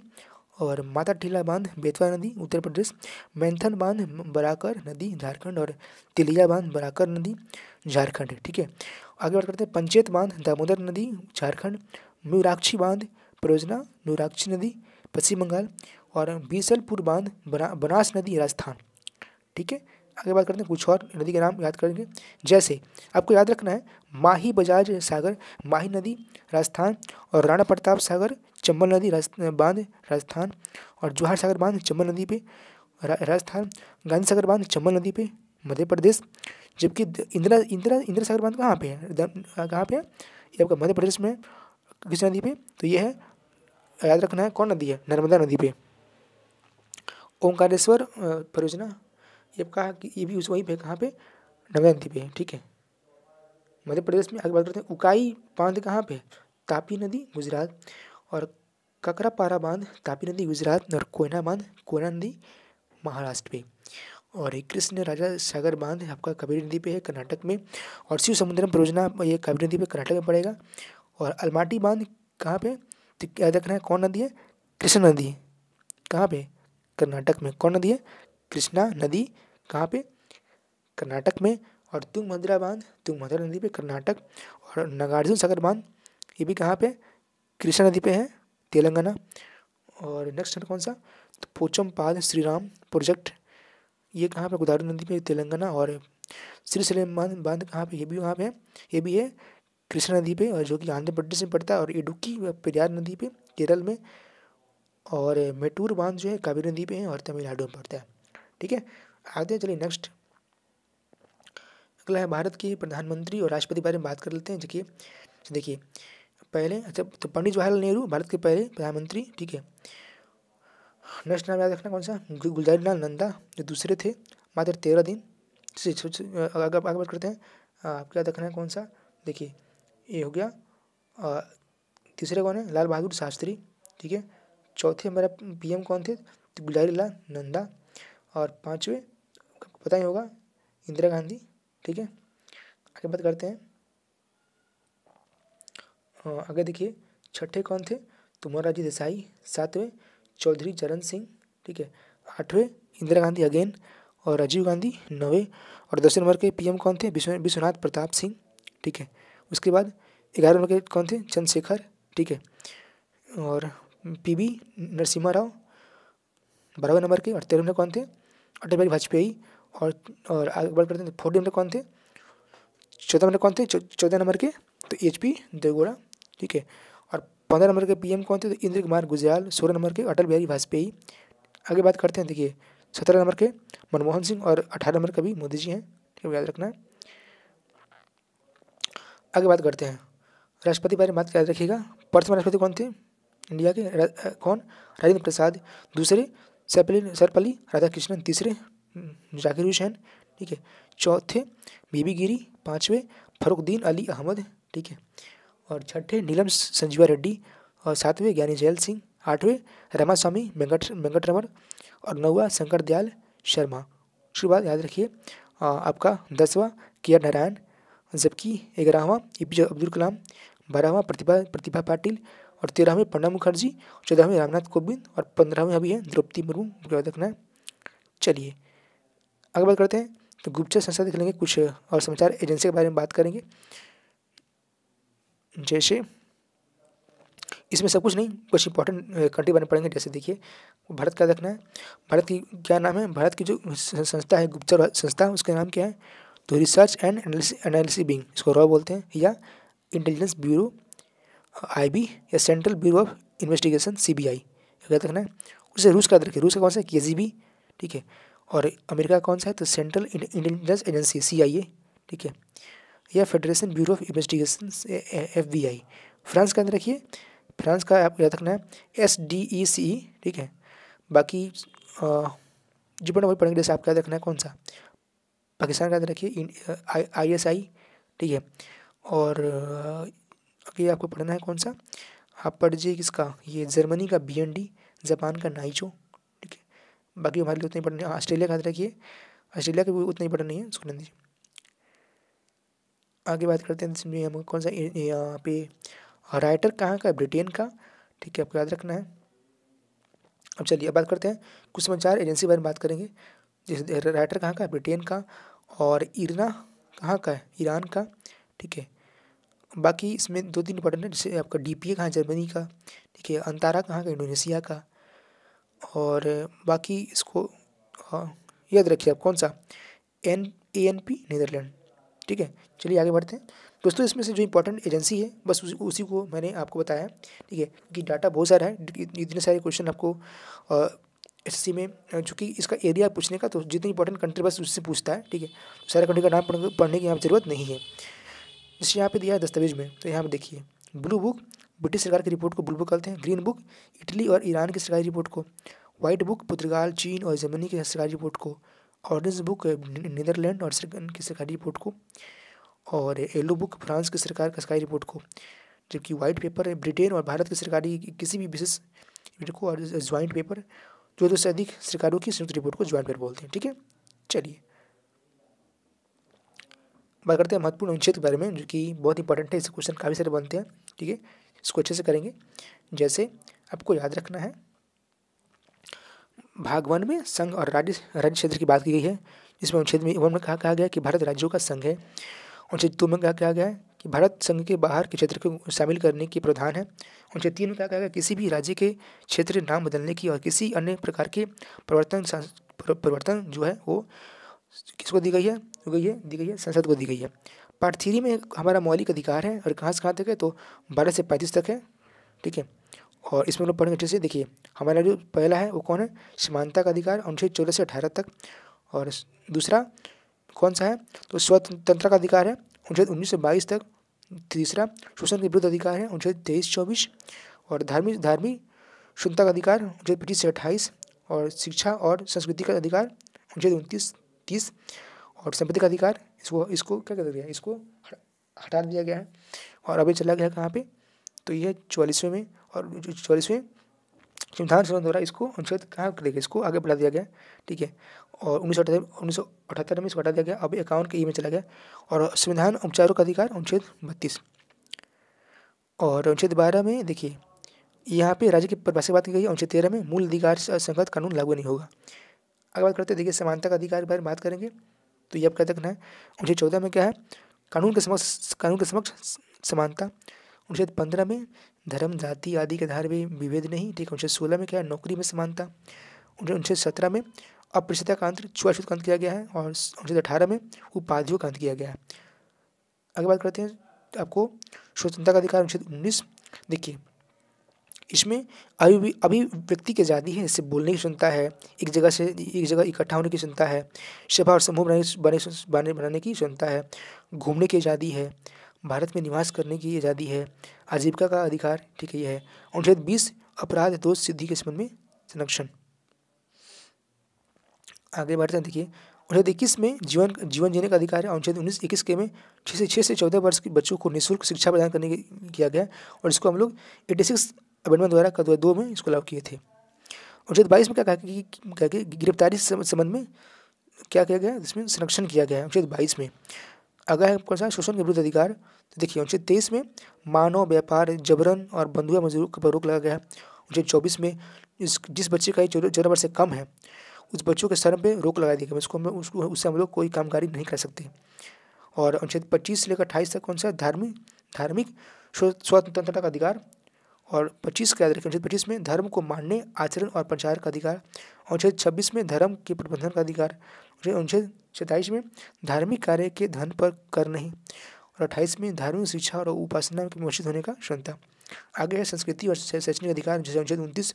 और माता ठीला बांध बेतवा नदी उत्तर प्रदेश मैंथन बांध बराकर नदी झारखंड और तिलिया बांध बराकर नदी झारखंड ठीक है आगे बात करते हैं पंचेत बांध दामोदर नदी झारखंड न्यूराक्षी बांध परियोजना न्यूराक्षी नदी पश्चिम बंगाल और बीसलपुर बांध बना बनास नदी राजस्थान ठीक है आगे बात करते हैं कुछ और नदी के नाम याद करेंगे जैसे आपको याद रखना है माही बजाज सागर माही नदी राजस्थान और राणा प्रताप सागर चंबल नदी बांध राजस्थान और जवाहर सागर बांध चंबल नदी पे राजस्थान गांधी सागर बांध चंबल नदी पे मध्य प्रदेश जबकि इंदिरा इंदिरा इंदिरा सागर बांध कहाँ पे है कहाँ पे है ये आपका मध्य प्रदेश में किस नदी पे तो ये है याद रखना है कौन नदी है नर्मदा नदी पे ओंकारेश्वर परियोजना ये कहा कि ये भी उस वहीं पे कहाँ पे नर्मदा नदी पे ठीक है मध्य प्रदेश में आगे बात करते हैं उकाई बांध कहाँ पे तापी नदी गुजरात और ककरापारा बांध तापी नदी गुजरात और कोयना बांध कोयना नदी महाराष्ट्र पे और कृष्ण राजा सागर बांध आपका कबीर नदी पे है कर्नाटक में और शिव समुद्रम परियोजना ये कबीर नदी पे कर्नाटक में पड़ेगा और अलमाटी बांध कहाँ पे तो याद रखना है कौन नदी है कृष्ण नदी कहाँ पे कर्नाटक में कौन नदी है कृष्णा नदी कहाँ पे कर्नाटक में और तुंग तुंगभद्रा बांध तुंगभद्रा नदी पे कर्नाटक और नगार्जुन सागर बांध ये भी कहाँ पे कृष्णा नदी पे है तेलंगाना और नेक्स्ट है कौन सा तो श्री श्रीराम प्रोजेक्ट ये कहाँ पर गोदावरी नदी पे तेलंगाना और श्री सलेमान बांध कहाँ पे ये भी वहाँ पे है ये भी है कृष्णा नदी पे और जो कि आंध्र प्रदेश में पड़ता है और इडुक्की पेरियार नदी पे केरल में और मेटूर बांध जो है कावेरी नदी पे है और तमिलनाडु में पड़ता है ठीक है आते हैं चलिए नेक्स्ट अगला है भारत के प्रधानमंत्री और राष्ट्रपति के बारे में बात कर लेते हैं देखिए देखिए पहले अच्छा तो पंडित जवाहरलाल नेहरू भारत के पहले प्रधानमंत्री ठीक है नेक्स्ट नाम याद रखना कौन सा गुलजारी लाल नंदा जो दूसरे थे मात्र तेरह दिन आगे आगे बात करते हैं आप क्या रखना है कौन सा देखिए ये हो गया तीसरे कौन है लाल बहादुर शास्त्री ठीक है चौथे मेरा पीएम कौन थे तो गुलजारी लाल नंदा और पाँचवें पता ही होगा इंदिरा गांधी ठीक है आगे बात करते हैं हाँ, आगे देखिए छठे कौन थे तुमोराजी देसाई सातवें चौधरी चरण सिंह ठीक है आठवें इंदिरा गांधी अगेन और राजीव गांधी नौवें और दसवें नंबर के पीएम कौन थे विश्वनाथ प्रताप सिंह ठीक है उसके बाद ग्यारह नंबर के कौन थे चंद्रशेखर ठीक है और पीबी नरसिम्हा राव बारहवें नंबर के और तेरह नंबर कौन थे अटल बिहारी वाजपेयी और और आगे बढ़ करते हैं तो फोर्टीन नंबर कौन थे चौदह नंबर कौन थे चौदह नंबर के तो एच पी देवगोड़ा ठीक है और पंद्रह नंबर के पीएम कौन थे तो इंद्र कुमार गुजराल सोलह नंबर के अटल बिहारी वाजपेयी आगे बात करते हैं देखिए सत्रह नंबर के मनमोहन सिंह और अठारह नंबर के भी मोदी जी हैं ठीक है याद रखना है आगे बात करते हैं राष्ट्रपति बारे में बात याद रखिएगा प्रथम राष्ट्रपति कौन थे इंडिया के रा, कौन राजेंद्र प्रसाद दूसरे सरपली सरपली राधाकृष्णन तीसरे जाकिर हुसैन ठीक है चौथे बीबी गिरी पाँचवें फरुखद्दीन अली अहमद ठीक है और छठे नीलम संजीवा रेड्डी और सातवें ज्ञानी जयल सिंह आठवें रामास्वामी वेंकट वेंकट रमन और नौवा शंकर दयाल शर्मा उसके बाद याद रखिए आपका दसवां के नारायण जबकि ग्यारहवा ए पी जे अब्दुल कलाम बारहवा प्रतिभा प्रतिभा पाटिल और तेरहवें प्रणब मुखर्जी चौदहवें रामनाथ कोविंद और पंद्रहवें अभी है द्रौपदी मुर्मू याद रखना है चलिए अगर बात करते हैं तो गुप्तचर संस्था देख लेंगे कुछ और समाचार एजेंसी के बारे में बात करेंगे जैसे इसमें सब कुछ नहीं कुछ इंपॉर्टेंट कंट्री बने पड़ेंगे जैसे देखिए भारत का देखना है भारत की क्या नाम है भारत की जो संस्था है गुप्तचर संस्था उसका नाम क्या है तो रिसर्च एंड एनालिसिस बिंग इसको रॉ बोलते हैं या इंटेलिजेंस ब्यूरो आईबी या central bureau of investigation CBI क्या देखना है उसे रूस का देखिए रूस का कौन सा है केजीबी ठीक है और अमेरिका कौन सा है तो central intelligence agency C I A ठीक है या federation bureau of investigation F B I France के अंदर रखिए फ्रांस का आपको याद रखना है एस डी ई सी ई ठीक है बाकी जो पढ़ना वही पढ़ेंगे जैसे आपका याद रखना है कौन सा पाकिस्तान का याद रखिए आई एस आई ठीक है और ये आपको पढ़ना है कौन सा आप पढ़ किसका ये जर्मनी का बी एन डी जापान का नाइचो ठीक है बाकी हमारे लिए उतने पढ़ने ऑस्ट्रेलिया का याद रखिए ऑस्ट्रेलिया के भी उतना ही पढ़ना नहीं है उसको दीजिए आगे बात करते हैं इसमें हम कौन सा यहाँ पे राइटर कहाँ का ब्रिटेन का ठीक है आपको याद रखना है अब चलिए अब बात करते हैं कुछ समाचार एजेंसी के बारे में बात करेंगे जैसे राइटर कहाँ का है ब्रिटेन का और इरना कहाँ का है ईरान का ठीक है बाकी इसमें दो तीन इंपॉर्टेंट है जैसे आपका डी पी ए कहाँ जर्मनी का ठीक है अंतारा कहाँ का इंडोनेशिया का और बाकी इसको हाँ, याद रखिए आप कौन सा N A N P Netherlands ठीक है चलिए आगे बढ़ते हैं दोस्तों इसमें से जो इंपॉर्टेंट एजेंसी है बस उसी, उसी को मैंने आपको बताया है ठीक है कि डाटा बहुत सारा है इतने सारे क्वेश्चन आपको एस में चूँकि इसका एरिया पूछने का तो जितनी इंपॉर्टेंट कंट्री बस उससे पूछता है ठीक है तो सारे कंट्री का नाम पढ़ने की यहाँ ज़रूरत नहीं है जिससे यहाँ पर दिया है दस्तावेज में तो यहाँ पर देखिए ब्लू बुक ब्रिटिश सरकार की रिपोर्ट को ब्लू बुक कहते हैं ग्रीन बुक इटली और ईरान की सरकारी रिपोर्ट को वाइट बुक पुर्तगाल चीन और जर्मनी की सरकारी रिपोर्ट को ऑर्डर्स बुक नीदरलैंड और की सरकारी रिपोर्ट को और येलो बुक फ्रांस की सरकार का सरकारी रिपोर्ट को जबकि वाइट पेपर ब्रिटेन और भारत की सरकारी किसी भी विशेष को और ज्वाइंट पेपर जो दो से अधिक सरकारों की संयुक्त रिपोर्ट को ज्वाइंट पेपर बोलते हैं ठीक है चलिए बात करते हैं महत्वपूर्ण अनुच्छेद के बारे में जो कि बहुत इंपॉर्टेंट है इस क्वेश्चन काफ़ी सारे बनते हैं ठीक है इसको अच्छे से करेंगे जैसे आपको याद रखना है भाग वन में संघ और राज्य राज्य क्षेत्र की बात की गई है जिसमें अनुच्छेद में वन में कहा कहा गया कि भारत राज्यों का संघ है अनुच्छेद दो में कहा कहा गया है कि भारत संघ के बाहर के क्षेत्र को शामिल करने की प्रावधान है अनुच्छेद तीन में कहा गया किसी भी राज्य के क्षेत्र नाम बदलने की और किसी अन्य प्रकार के परिवर्तन परिवर्तन जो है वो किसको दी गई है दी गई है दी गई है संसद को दी गई है पार्ट थ्री में हमारा मौलिक अधिकार है और कहाँ से कहाँ तक है तो बारह से पैंतीस तक है ठीक है और इसमें लोग पढ़ेंगे अच्छे से देखिए हमारा जो पहला है वो कौन है समानता का अधिकार अनुच्छेद चौदह से अठारह तक और दूसरा कौन सा है तो स्वतंत्रता का अधिकार है अनुच्छेद उन्नीस से बाईस तक तीसरा शोषण के विरुद्ध अधिकार है अनुच्छेद तेईस चौबीस और धार्मिक धार्मिक शुद्धता का अधिकार अनुच्छेद पच्चीस से अट्ठाईस और शिक्षा और संस्कृति का अधिकार अनुच्छेद उनतीस तीस और संपत्ति का अधिकार इसको इसको क्या कर दिया इसको हटा दिया गया है और अभी चला गया कहाँ पे तो यह चौलीसवें में और जो चौलीसवीं संविधान सदन द्वारा इसको अनुच्छेद कहाँ कर देगा इसको आगे बढ़ा दिया गया ठीक है और उन्नीस सौ उन्नीस सौ अठहत्तर में इसको हटा दिया गया अब इक्यावन के ई में चला गया और संविधान उपचारों का अधिकार अनुच्छेद बत्तीस और अनुच्छेद बारह में देखिए यहाँ पे राज्य की परिभाषा बात की गई है अनुच्छेद तेरह में मूल अधिकार संगत कानून लागू नहीं होगा अगर बात करते हैं देखिए समानता का अधिकार बारे में बात करेंगे तो ये अब क्या देखना है अनुच्छेद चौदह में क्या है कानून के समक्ष कानून के समक्ष समानता अनुच्छेद पंद्रह में धर्म जाति आदि के आधार में विभेद नहीं ठीक है उनसे सोलह में क्या है नौकरी में समानता उनसे सत्रह में अपरिचिता का अंत छुआछूत का अंत किया गया है और उनसे अठारह में उपाधियों का अंत किया गया है आगे बात करते हैं आपको स्वतंत्रता का अधिकार अनुच्छेद उन्नीस देखिए इसमें अभी अभी व्यक्ति की आज़ादी है इससे बोलने की सुनता है एक जगह से एक जगह इकट्ठा होने की सुनता है सभा और समूह बनाने बनाने बनाने की सुनता है घूमने की आज़ादी है भारत में निवास करने की आज़ादी है आजीविका का अधिकार ठीक है यह है अनुच्छेद बीस अपराध दोष तो सिद्धि के संबंध में संरक्षण आगे बढ़ते हैं देखिए अनुच्छेद इक्कीस में जीवन जीवन जीने का अधिकार है अनुच्छेद उन्नीस इक्कीस के में छः से छः से चौदह वर्ष के बच्चों को निःशुल्क शिक्षा प्रदान करने किया गया और इसको हम लोग एट्टी सिक्स अमेंडमेंट द्वारा दो, दो में इसको लागू किए थे अनुच्छेद बाईस में क्या कहा कि गिरफ्तारी संबंध में क्या किया गया जिसमें संरक्षण किया गया है अनुच्छेद बाईस में अगर हम कौन सा शोषण के विरुद्ध अधिकार तो देखिए उनसे तेईस में मानव व्यापार जबरन और बंधुआ मजदूरों पर रोक लगा गया है उनसे चौबीस में इस जिस बच्चे का चौदह वर्ष से कम है उस बच्चों के शर्म पे रोक लगा दी गई उसको हम उसको उससे हम लोग कोई कामगारी नहीं कर सकते और अनुच्छेद पच्चीस से लेकर अट्ठाईस तक कौन सा धार्मिक धार्मिक स्वतंत्रता का अधिकार और पच्चीस का याद रखें अनुच्छेद पच्चीस में धर्म को मानने आचरण और प्रचार का अधिकार अनुच्छेद छब्बीस में धर्म के प्रबंधन का अधिकार अनुच्छेद सत्ताईस में धार्मिक कार्य के धन पर कर नहीं और अट्ठाईस में धार्मिक शिक्षा और उपासना के मोषित होने का क्षमता आगे है संस्कृति और शैक्षणिक अधिकार अनुच्छेद उनतीस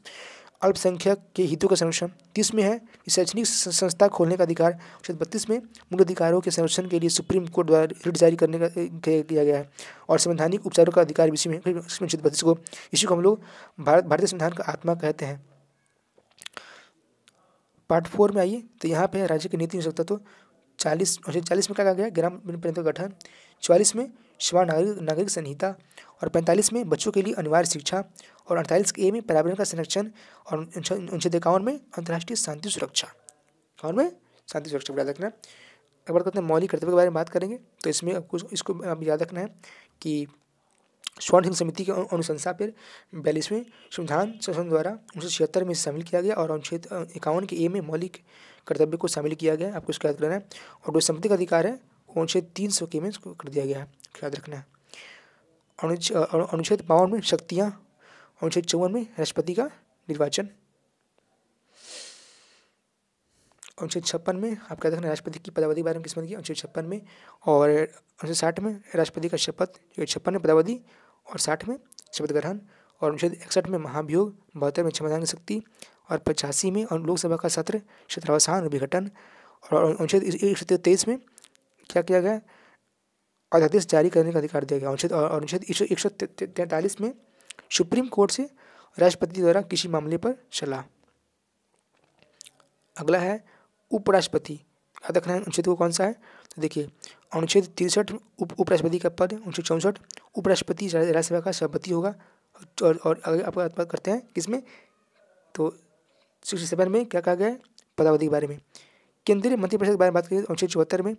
अल्पसंख्यक के हितों का संरक्षण तीस में है कि शैक्षणिक संस्था खोलने का अधिकार अनुच्छेद बत्तीस में मूल अधिकारों के संरक्षण के लिए सुप्रीम कोर्ट द्वारा रिट जारी करने का किया गया है और संवैधानिक उपचारों का अधिकार विषय में अनुच्छेद बत्तीस को इसी को हम लोग भारत भारतीय संविधान का आत्मा कहते हैं पार्ट फोर में आइए तो यहाँ पे राज्य की नीति सकता तो चालीस उन्नीस अच्छा, चालीस में क्या कहा गया ग्राम पंचायत का गठन चवालीस में शिवा नागरिक नागरिक संहिता और पैंतालीस में बच्चों के लिए अनिवार्य शिक्षा और अड़तालीस ए में पर्यावरण का संरक्षण और उनसठ इक्यावन में अंतर्राष्ट्रीय शांति सुरक्षा कौन में शांति सुरक्षा याद रखना अगर बात करते हैं मौलिक कर्तव्य के बारे में बात करेंगे तो इसमें आपको इसको आप याद रखना है कि स्वर्ण सिंह समिति की अनुशंसा पर बयालीसवें संविधान संसद द्वारा उन्नीस सौ छिहत्तर में शामिल किया गया और अनुच्छेद इक्यावन के ए में मौलिक कर्तव्य को शामिल किया गया है आपको इसको याद करना है और जो संपत्ति का अधिकार है अनुच्छेद तीन सौ के में इसको कर दिया गया है याद रखना है अनुच्छेद बावन में शक्तियाँ अनुच्छेद चौवन में राष्ट्रपति का निर्वाचन अनुच्छेद छप्पन में आप क्या देखना राष्ट्रपति की पदावधि के बारे में किस्मत की अनुच्छेद छप्पन में और अनुच्छेद साठ में राष्ट्रपति का शपथ जो छप्पन में पदावधि और साठ में शपथ ग्रहण और अनुच्छेद इकसठ में महाभियोग बहत्तर में क्षमता शक्ति और पचासी में और लोकसभा का सत्र क्षेत्रावसान और विघटन और अनुच्छेद एक सौ तेईस में क्या किया गया अध्यादेश जारी करने का अधिकार दिया गया अनुच्छेद और अनुच्छेद एक सौ तैंतालीस में सुप्रीम कोर्ट से राष्ट्रपति द्वारा किसी मामले पर सलाह अगला है उपराष्ट्रपति याद रखना है अनुच्छेद को कौन सा है तो देखिए अनुच्छेद तिरसठ उप उपराष्ट्रपति का पद अनुच्छेद चौंसठ उपराष्ट्रपति राज्यसभा का सभापति होगा और और अगर आप बात करते हैं किसमें तो सिक्सटी सेवन में क्या कहा गया पदावधि के बारे में केंद्रीय मंत्रिपरिषद के बारे में बात करें अनुच्छेद तो चौहत्तर में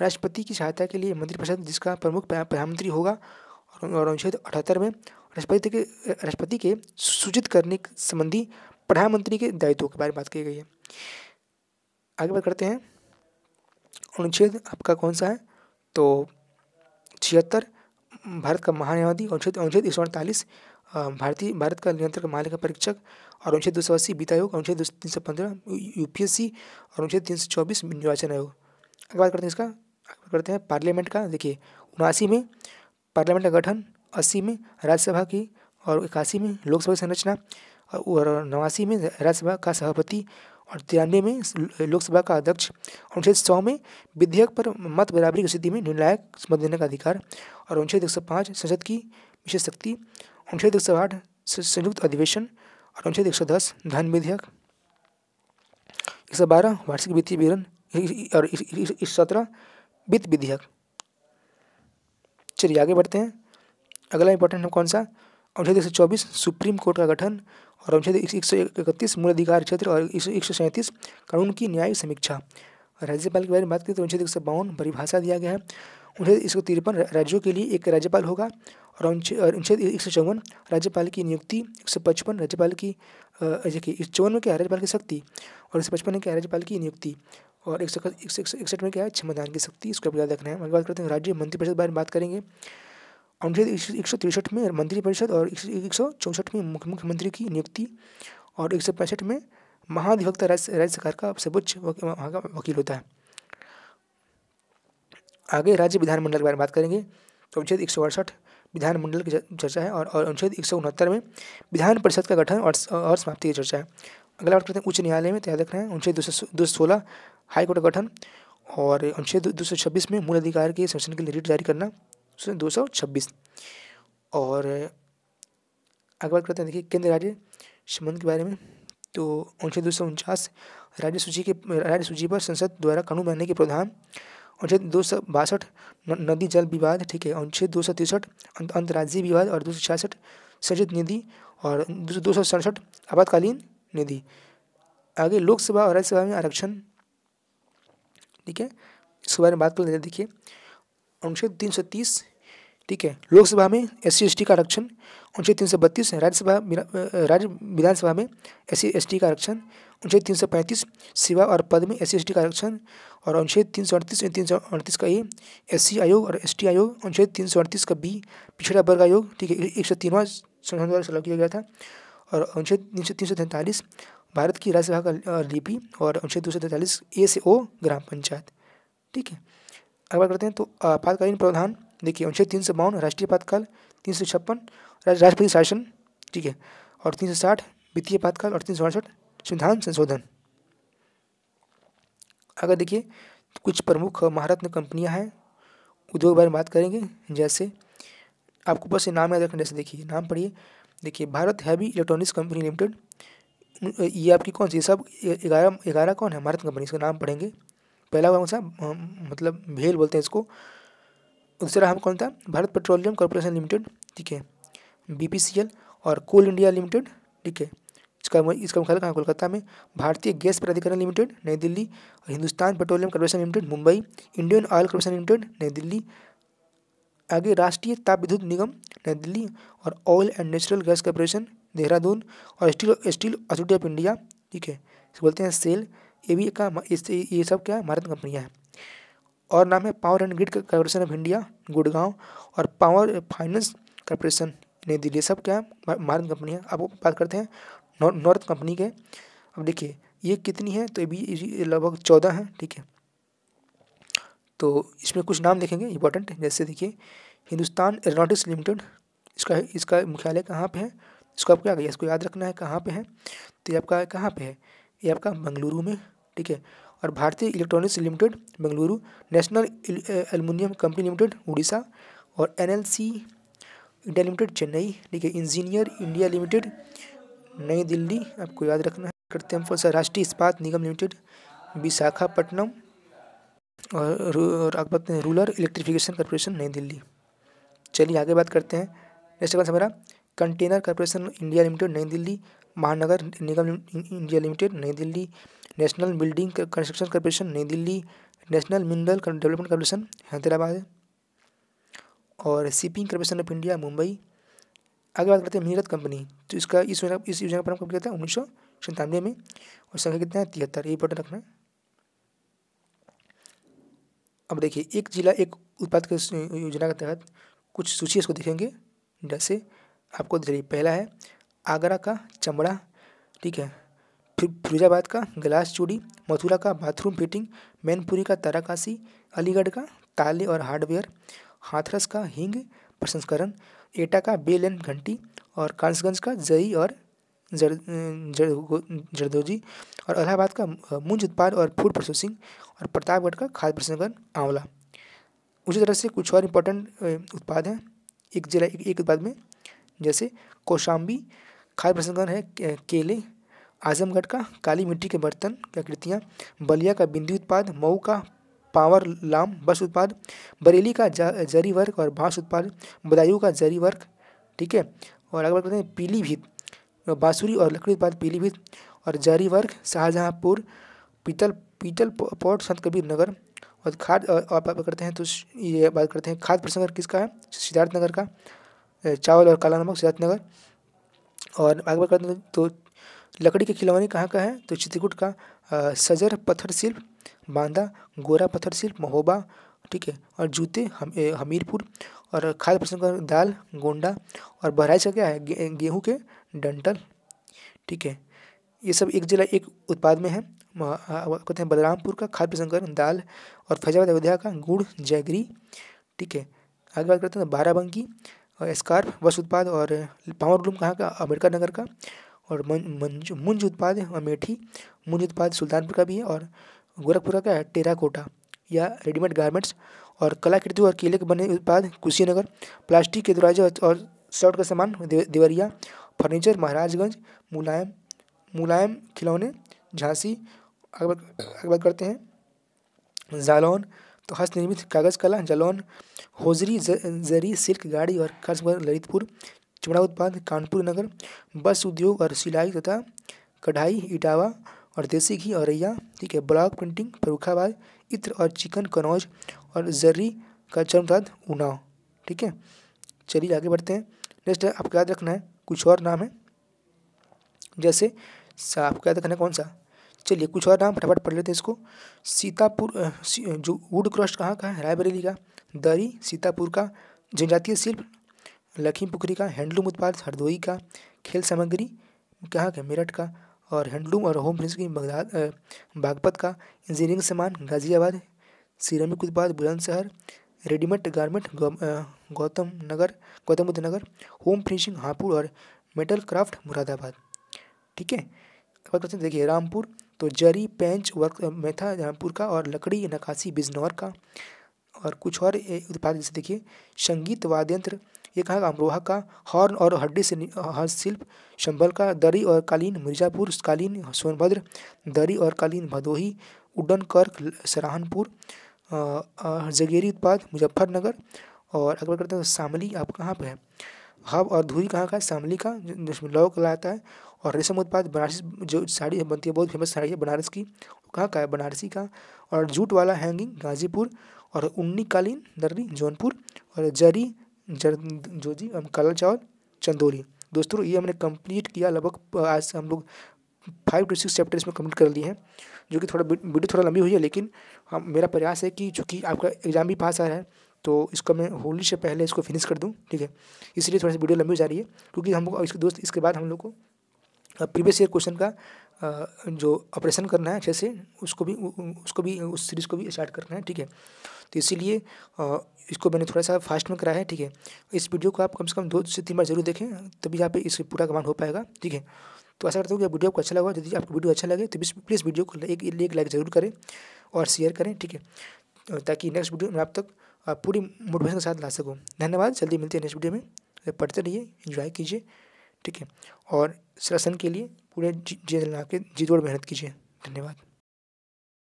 राष्ट्रपति की सहायता के लिए मंत्रिपरिषद जिसका प्रमुख प्रधानमंत्री होगा और अनुच्छेद तो अठहत्तर में राष्ट्रपति के राष्ट्रपति के सूचित करने संबंधी प्रधानमंत्री के दायित्व के बारे में बात की गई है आगे बात करते हैं अनुच्छेद आपका कौन सा है तो छिहत्तर भारत का महान्यायवादी अनुच्छेद अनुच्छेद एक सौ अड़तालीस भारतीय भारत का नियंत्रक मालिका का परीक्षक और अनुच्छेद दो सौ अस्सी वित्त आयोग अनुच्छेद तीन सौ पंद्रह यू पी एस सी और अनुच्छेद तीन सौ चौबीस निर्वाचन आयोग अगर बात करते हैं इसका अगर करते हैं पार्लियामेंट का देखिए उनासी में पार्लियामेंट का गठन अस्सी में राज्यसभा की और इक्यासी में लोकसभा की संरचना और नवासी में राज्यसभा का सभापति और तिरानवे में लोकसभा का अध्यक्ष अनुच्छेद सौ में विधेयक पर मत बराबरी की स्थिति में निर्णायक मत देने का अधिकार और अनुच्छेद एक सौ पाँच संसद की विशेष शक्ति अनुच्छेद एक सौ आठ संयुक्त अधिवेशन और अनुच्छेद एक सौ दस धन विधेयक एक सौ बारह वार्षिक वित्तीय विवरण और एक सत्रह वित्त विधेयक चलिए आगे बढ़ते हैं अगला इंपॉर्टेंट है कौन सा अनुच्छेद एक सौ चौबीस सुप्रीम कोर्ट का गठन और अनुच्छेद एक सौ इकतीस मूल अधिकार क्षेत्र और एक सौ सैंतीस कानून की न्यायिक समीक्षा राज्यपाल के बारे में बात करें तो अनुच्छेद एक सौ बावन परिभाषा दिया गया है उन्हें एक सौ तिरपन राज्यों के लिए एक राज्यपाल होगा और अनुच्छेद एक सौ चौवन राज्यपाल की नियुक्ति एक सौ पचपन राज्यपाल की देखिए चौवन में क्या है राज्यपाल की शक्ति और एक सौ पचपन में क्या है राज्यपाल की नियुक्ति और एक सौ इकसठ में क्या है क्षमादान की शक्ति इसको याद रखना है बात करते हैं राज्य मंत्रिपरिषद बारे में बात करेंगे अनुच्छेद एक सौ तिरसठ में मंत्रिपरिषद और एक सौ चौंसठ में मुख्यमंत्री की नियुक्ति और एक सौ पैंसठ में महाधिवक्ता राज्य सरकार का सर्वोच्च वकील होता है आगे राज्य विधानमंडल के बारे में बात करेंगे तो अनुच्छेद एक सौ अड़सठ विधानमंडल की चर्चा है और अनुच्छेद एक सौ उनहत्तर में विधान परिषद का गठन और और समाप्ति की चर्चा है अगला बात करते हैं उच्च न्यायालय में तो याद रहे हैं अनुच्छेद दो सौ सोलह हाईकोर्ट का गठन और अनुच्छेद दो सौ छब्बीस में मूल अधिकार के संरक्षण के लिए रिट जारी करना दो सौ छब्बीस और अगला बात करते हैं देखिए केंद्र राज्य संबंध के बारे में तो अनुच्छेद दो सौ उनचास राज्य सूची के राज्य सूची पर संसद द्वारा कानून बनाने के प्रावधान अनुच्छेद दो सौ बासठ नदी जल विवाद ठीक है अनुच्छेद दो सौ तिरसठ अंतर्राज्यीय विवाद और दो सौ छियासठ सचित निधि और दो सौ सड़सठ आपातकालीन निधि आगे लोकसभा और राज्यसभा में आरक्षण ठीक है इसके बारे में बात कर लेते हैं देखिए अनुच्छेद तीन सौ तीस ठीक है लोकसभा में एस सी एस टी का आरक्षण अनुच्छेद तीन सौ बत्तीस राज्यसभा राज्य विधानसभा में एस सी एस टी का आरक्षण अनुच्छेद तीन सौ पैंतीस सेवा और पद में एस सी का आरक्षण और अनुच्छेद तीन सौ अड़तीस तीन सौ अड़तीस का ए एस आयोग और एस आयोग अनुच्छेद तीन सौ अड़तीस का बी पिछड़ा वर्ग आयोग ठीक है एक सौ तीनवा संशोधन द्वारा सलाह किया गया था और अनुच्छेद तीन सौ तीन सौ तैंतालीस भारत की राज्यसभा का लिपि और अनुच्छेद दो सौ तैंतालीस ए से ओ ग्राम पंचायत ठीक है अगर बात करते हैं तो आपातकालीन प्रावधान देखिए अनुच्छेद तीन सौ बावन राष्ट्रीय आपातकाल तीन सौ छप्पन राष्ट्रपति शासन ठीक है और तीन सौ साठ वित्तीय आपातकाल और तीन सौ अड़सठ संविधान संशोधन अगर देखिए तो कुछ प्रमुख महारत्न कंपनियां हैं उद्योग के बारे में बात करेंगे जैसे आपको बस नाम याद रखना जैसे देखिए नाम पढ़िए देखिए Bharat heavy electronics company limited ये आपकी कौन सी सब ग्यारह ग्यारह कौन है भारत कंपनी इसका नाम पढ़ेंगे पहला कौन सा मतलब भेल बोलते हैं इसको दूसरा हम कौन था भारत पेट्रोलियम कॉरपोरेशन लिमिटेड ठीक है बी और कोल इंडिया लिमिटेड ठीक है इसका इसका मुख्यालय कहाँ कोलकाता में भारतीय गैस प्राधिकरण लिमिटेड नई दिल्ली और Hindustan petroleum corporation limited Mumbai Indian oil corporation limited नई दिल्ली आगे राष्ट्रीय ताप विद्युत निगम नई दिल्ली और oil and natural gas corporation Dehradun और steel steel authority of India ठीक है इसे बोलते हैं सेल ये भी का ये सब क्या है भारत कंपनियाँ हैं और नाम है power and grid corporation of India Gurgaon और पावर फाइनेंस कॉर्पोरेशन नई दिल्ली सब क्या है भारत कंपनी अब बात करते हैं नॉर्थ कंपनी के अब देखिए ये कितनी है तो ये लगभग चौदह है ठीक है तो इसमें कुछ नाम देखेंगे इंपॉर्टेंट जैसे देखिए हिंदुस्तान एरोनॉटिक्स लिमिटेड इसका इसका मुख्यालय कहाँ पे है इसको आपको क्या इसको याद रखना है कहाँ पे है तो ये आपका कहाँ पे है ये आपका बंगलुरु में ठीक है और Bharatiya electronics limited Bengaluru national aluminium company limited Orissa और एन इंडिया लिमिटेड चेन्नई ठीक है इंजीनियर इंडिया लिमिटेड नई दिल्ली आपको याद रखना है करते हैं हम राष्ट्रीय इस्पात निगम लिमिटेड विशाखापट्टनम और आप बात हैं रूरल इलेक्ट्रिफिकेशन कॉरपोरेशन नई दिल्ली चलिए आगे बात करते हैं नेक्स्ट क्वेश्चन हमारा कंटेनर कॉरपोरेशन इंडिया लिमिटेड नई दिल्ली महानगर निगम इंडिया लिमिटेड नई Delhi national building construction corporation नई Delhi national mineral development corporation Hyderabad और shipping corporation of India Mumbai आगे बात करते हैं मिनीरथ कंपनी तो इसका इस योजना इस योजना पर कब किया था उन्नीस सौ संतानवे में और संख्या कितना है तिहत्तर ये इंपॉर्टेंट रखना है अब देखिए एक जिला एक उत्पाद योजना के तहत कुछ सूची इसको देखेंगे जैसे आपको देखिए पहला है आगरा का चमड़ा ठीक है फिर फिरोजाबाद का गिलास चूड़ी मथुरा का बाथरूम फिटिंग मैनपुरी का ताराकाशी अलीगढ़ का ताले और हार्डवेयर हाथरस का हिंग प्रसंस्करण एटा का बेल एंड घंटी और कांसगंज का जई और जर जरदोजी और इलाहाबाद का मूंज उत्पाद और फूड प्रोसेसिंग और प्रतापगढ़ का खाद्य प्रसंस्करण आंवला उसी तरह से कुछ और इम्पोर्टेंट उत्पाद हैं एक जिला एक, एक उत्पाद में जैसे कौशाम्बी खाद्य प्रसंस्करण है के, केले आजमगढ़ का काली मिट्टी के बर्तन की कृतियाँ बलिया का बिंदी उत्पाद मऊ का पावर लाम बस उत्पाद बरेली का जरी वर्क और बांस उत्पाद बदायूं का जरी वर्क ठीक है और अगर बात करते हैं पीलीभीत बाँसुरी और लकड़ी उत्पाद पीलीभीत और जरी वर्क शाहजहाँपुर पीतल पीतल पोर्ट संत कबीर नगर और खाद और करते हैं तो ये बात करते हैं खाद प्रसंग किसका है सिद्धार्थ नगर का चावल और काला नमक सिद्धार्थ नगर और आगे बात करते हैं तो लकड़ी के खिलौने कहाँ का है तो चित्रकूट का सजर पत्थर शिल्प बांदा गोरा पत्थर शिल्प महोबा ठीक है और जूते हम, ए, हमीरपुर और खाद्य प्रसंग दाल गोंडा और बहराइच का क्या है गेहूँ के डंटल ठीक है ये सब एक जिला एक उत्पाद में है कहते हैं बलरामपुर का खाद्य प्रसंस्करण दाल और फैजाबाद अयोध्या का गुड़ जैगरी ठीक है आगे बात करते हैं बाराबंकी और स्कार्फ वस्त्र उत्पाद और पावर लूम कहाँ का अम्बेडकर नगर का और मुंज उत्पाद अमेठी मुंज उत्पाद सुल्तानपुर का भी है और गोरखपुरा का है टेराकोटा या रेडीमेड गारमेंट्स और कलाकृति और केले के बने उत्पाद कुशीनगर प्लास्टिक के दरवाजे और शर्ट का सामान देवरिया फर्नीचर महाराजगंज मुलायम मुलायम खिलौने झांसी अगर बात करते हैं जालौन तो हस्त निर्मित कागज़ कला जालौन होजरी जरी सिल्क गाड़ी और खर्च ललितपुर चमड़ा उत्पाद कानपुर नगर बस उद्योग और सिलाई तथा कढ़ाई इटावा और देसी घी औरैया ठीक है ब्लॉक प्रिंटिंग फरुखाबाद इत्र और चिकन कनौज और जर्री का चरमदाद उनाव ठीक है चलिए आगे बढ़ते हैं नेक्स्ट है आपको याद रखना है कुछ और नाम है जैसे आपको याद रखना है कौन सा चलिए कुछ और नाम फटाफट पढ़ लेते हैं इसको सीतापुर जो वुड क्रॉस कहाँ का है रायबरेली का दरी सीतापुर का जनजातीय शिल्प लखीमपुखरी का हैंडलूम उत्पाद हरदोई का खेल सामग्री कहाँ का मेरठ का और हैंडलूम और होम प्रिंस की बगदाद बागपत का इंजीनियरिंग सामान गाज़ियाबाद सीरामिक उत्पाद Bulandshahr readymade garment Gautam Nagar Gautam Buddha Nagar home finishing Hapur और मेटल क्राफ्ट मुरादाबाद ठीक है बात करते हैं देखिए रामपुर तो जरी पेंच वर्क मेथा रामपुर का और लकड़ी नकाशी बिजनौर का और कुछ और उत्पाद जैसे देखिए संगीत वाद्यंत्र ये कहा अमरोहा का हॉर्न और हड्डी से हस्तशिल्प संभल का दरी और कालीन मिर्जापुर कालीन सोनभद्र दरी और कालीन भदोही उडन कर्क सराहनपुर जगेरी उत्पाद मुजफ्फरनगर और अगर करते हैं तो शामली आप कहाँ पर है हब और धुरी कहाँ का है शामली का जिसमें लौ कला आता है और रेशम उत्पाद बनारसी जो साड़ी बनती है बहुत फेमस साड़ी है बनारस की कहाँ का है बनारसी का और जूट वाला हैंगिंग गाजीपुर और उन्नी कालीन दर्री जौनपुर और जरी जरदोजी कलर चावल चंदोरी दोस्तों ये हमने कंप्लीट किया लगभग आज से हम लोग फाइव टू सिक्स चैप्टर इसमें कंप्लीट कर लिए हैं जो कि थोड़ा वीडियो थोड़ा लंबी हुई है लेकिन हम मेरा प्रयास है कि चूँकि आपका एग्ज़ाम भी पास आ रहा है तो इसको मैं होली से पहले इसको फिनिश कर दूँ ठीक है इसलिए थोड़ा सा वीडियो लंबी हो जा रही है क्योंकि हम लोग इसके दोस्त इसके बाद हम लोग को प्रीवियस ईयर क्वेश्चन का जो ऑपरेशन करना है अच्छे से उसको भी उसको भी उस सीरीज़ को भी स्टार्ट करना है ठीक है तो इसीलिए इसको मैंने थोड़ा सा फास्ट में कराया है ठीक है इस वीडियो को आप कम से कम दो से तीन बार जरूर देखें तभी यहाँ पे इस पूरा कमांड हो पाएगा ठीक है तो ऐसा करता हूँ कि वीडियो आपको अच्छा लगा यदि आपको वीडियो अच्छा लगे तो प्लीज़ वीडियो को एक एक लाइक जरूर करें और शेयर करें ठीक है ताकि नेक्स्ट वीडियो में आप तक आप पूरी मोटिवेशन के साथ ला सकूँ धन्यवाद जल्दी मिलते हैं नेक्स्ट वीडियो में पढ़ते रहिए इन्जॉय कीजिए ठीक है और सरासन के लिए पूरे जी आपके जी जोड़ मेहनत कीजिए धन्यवाद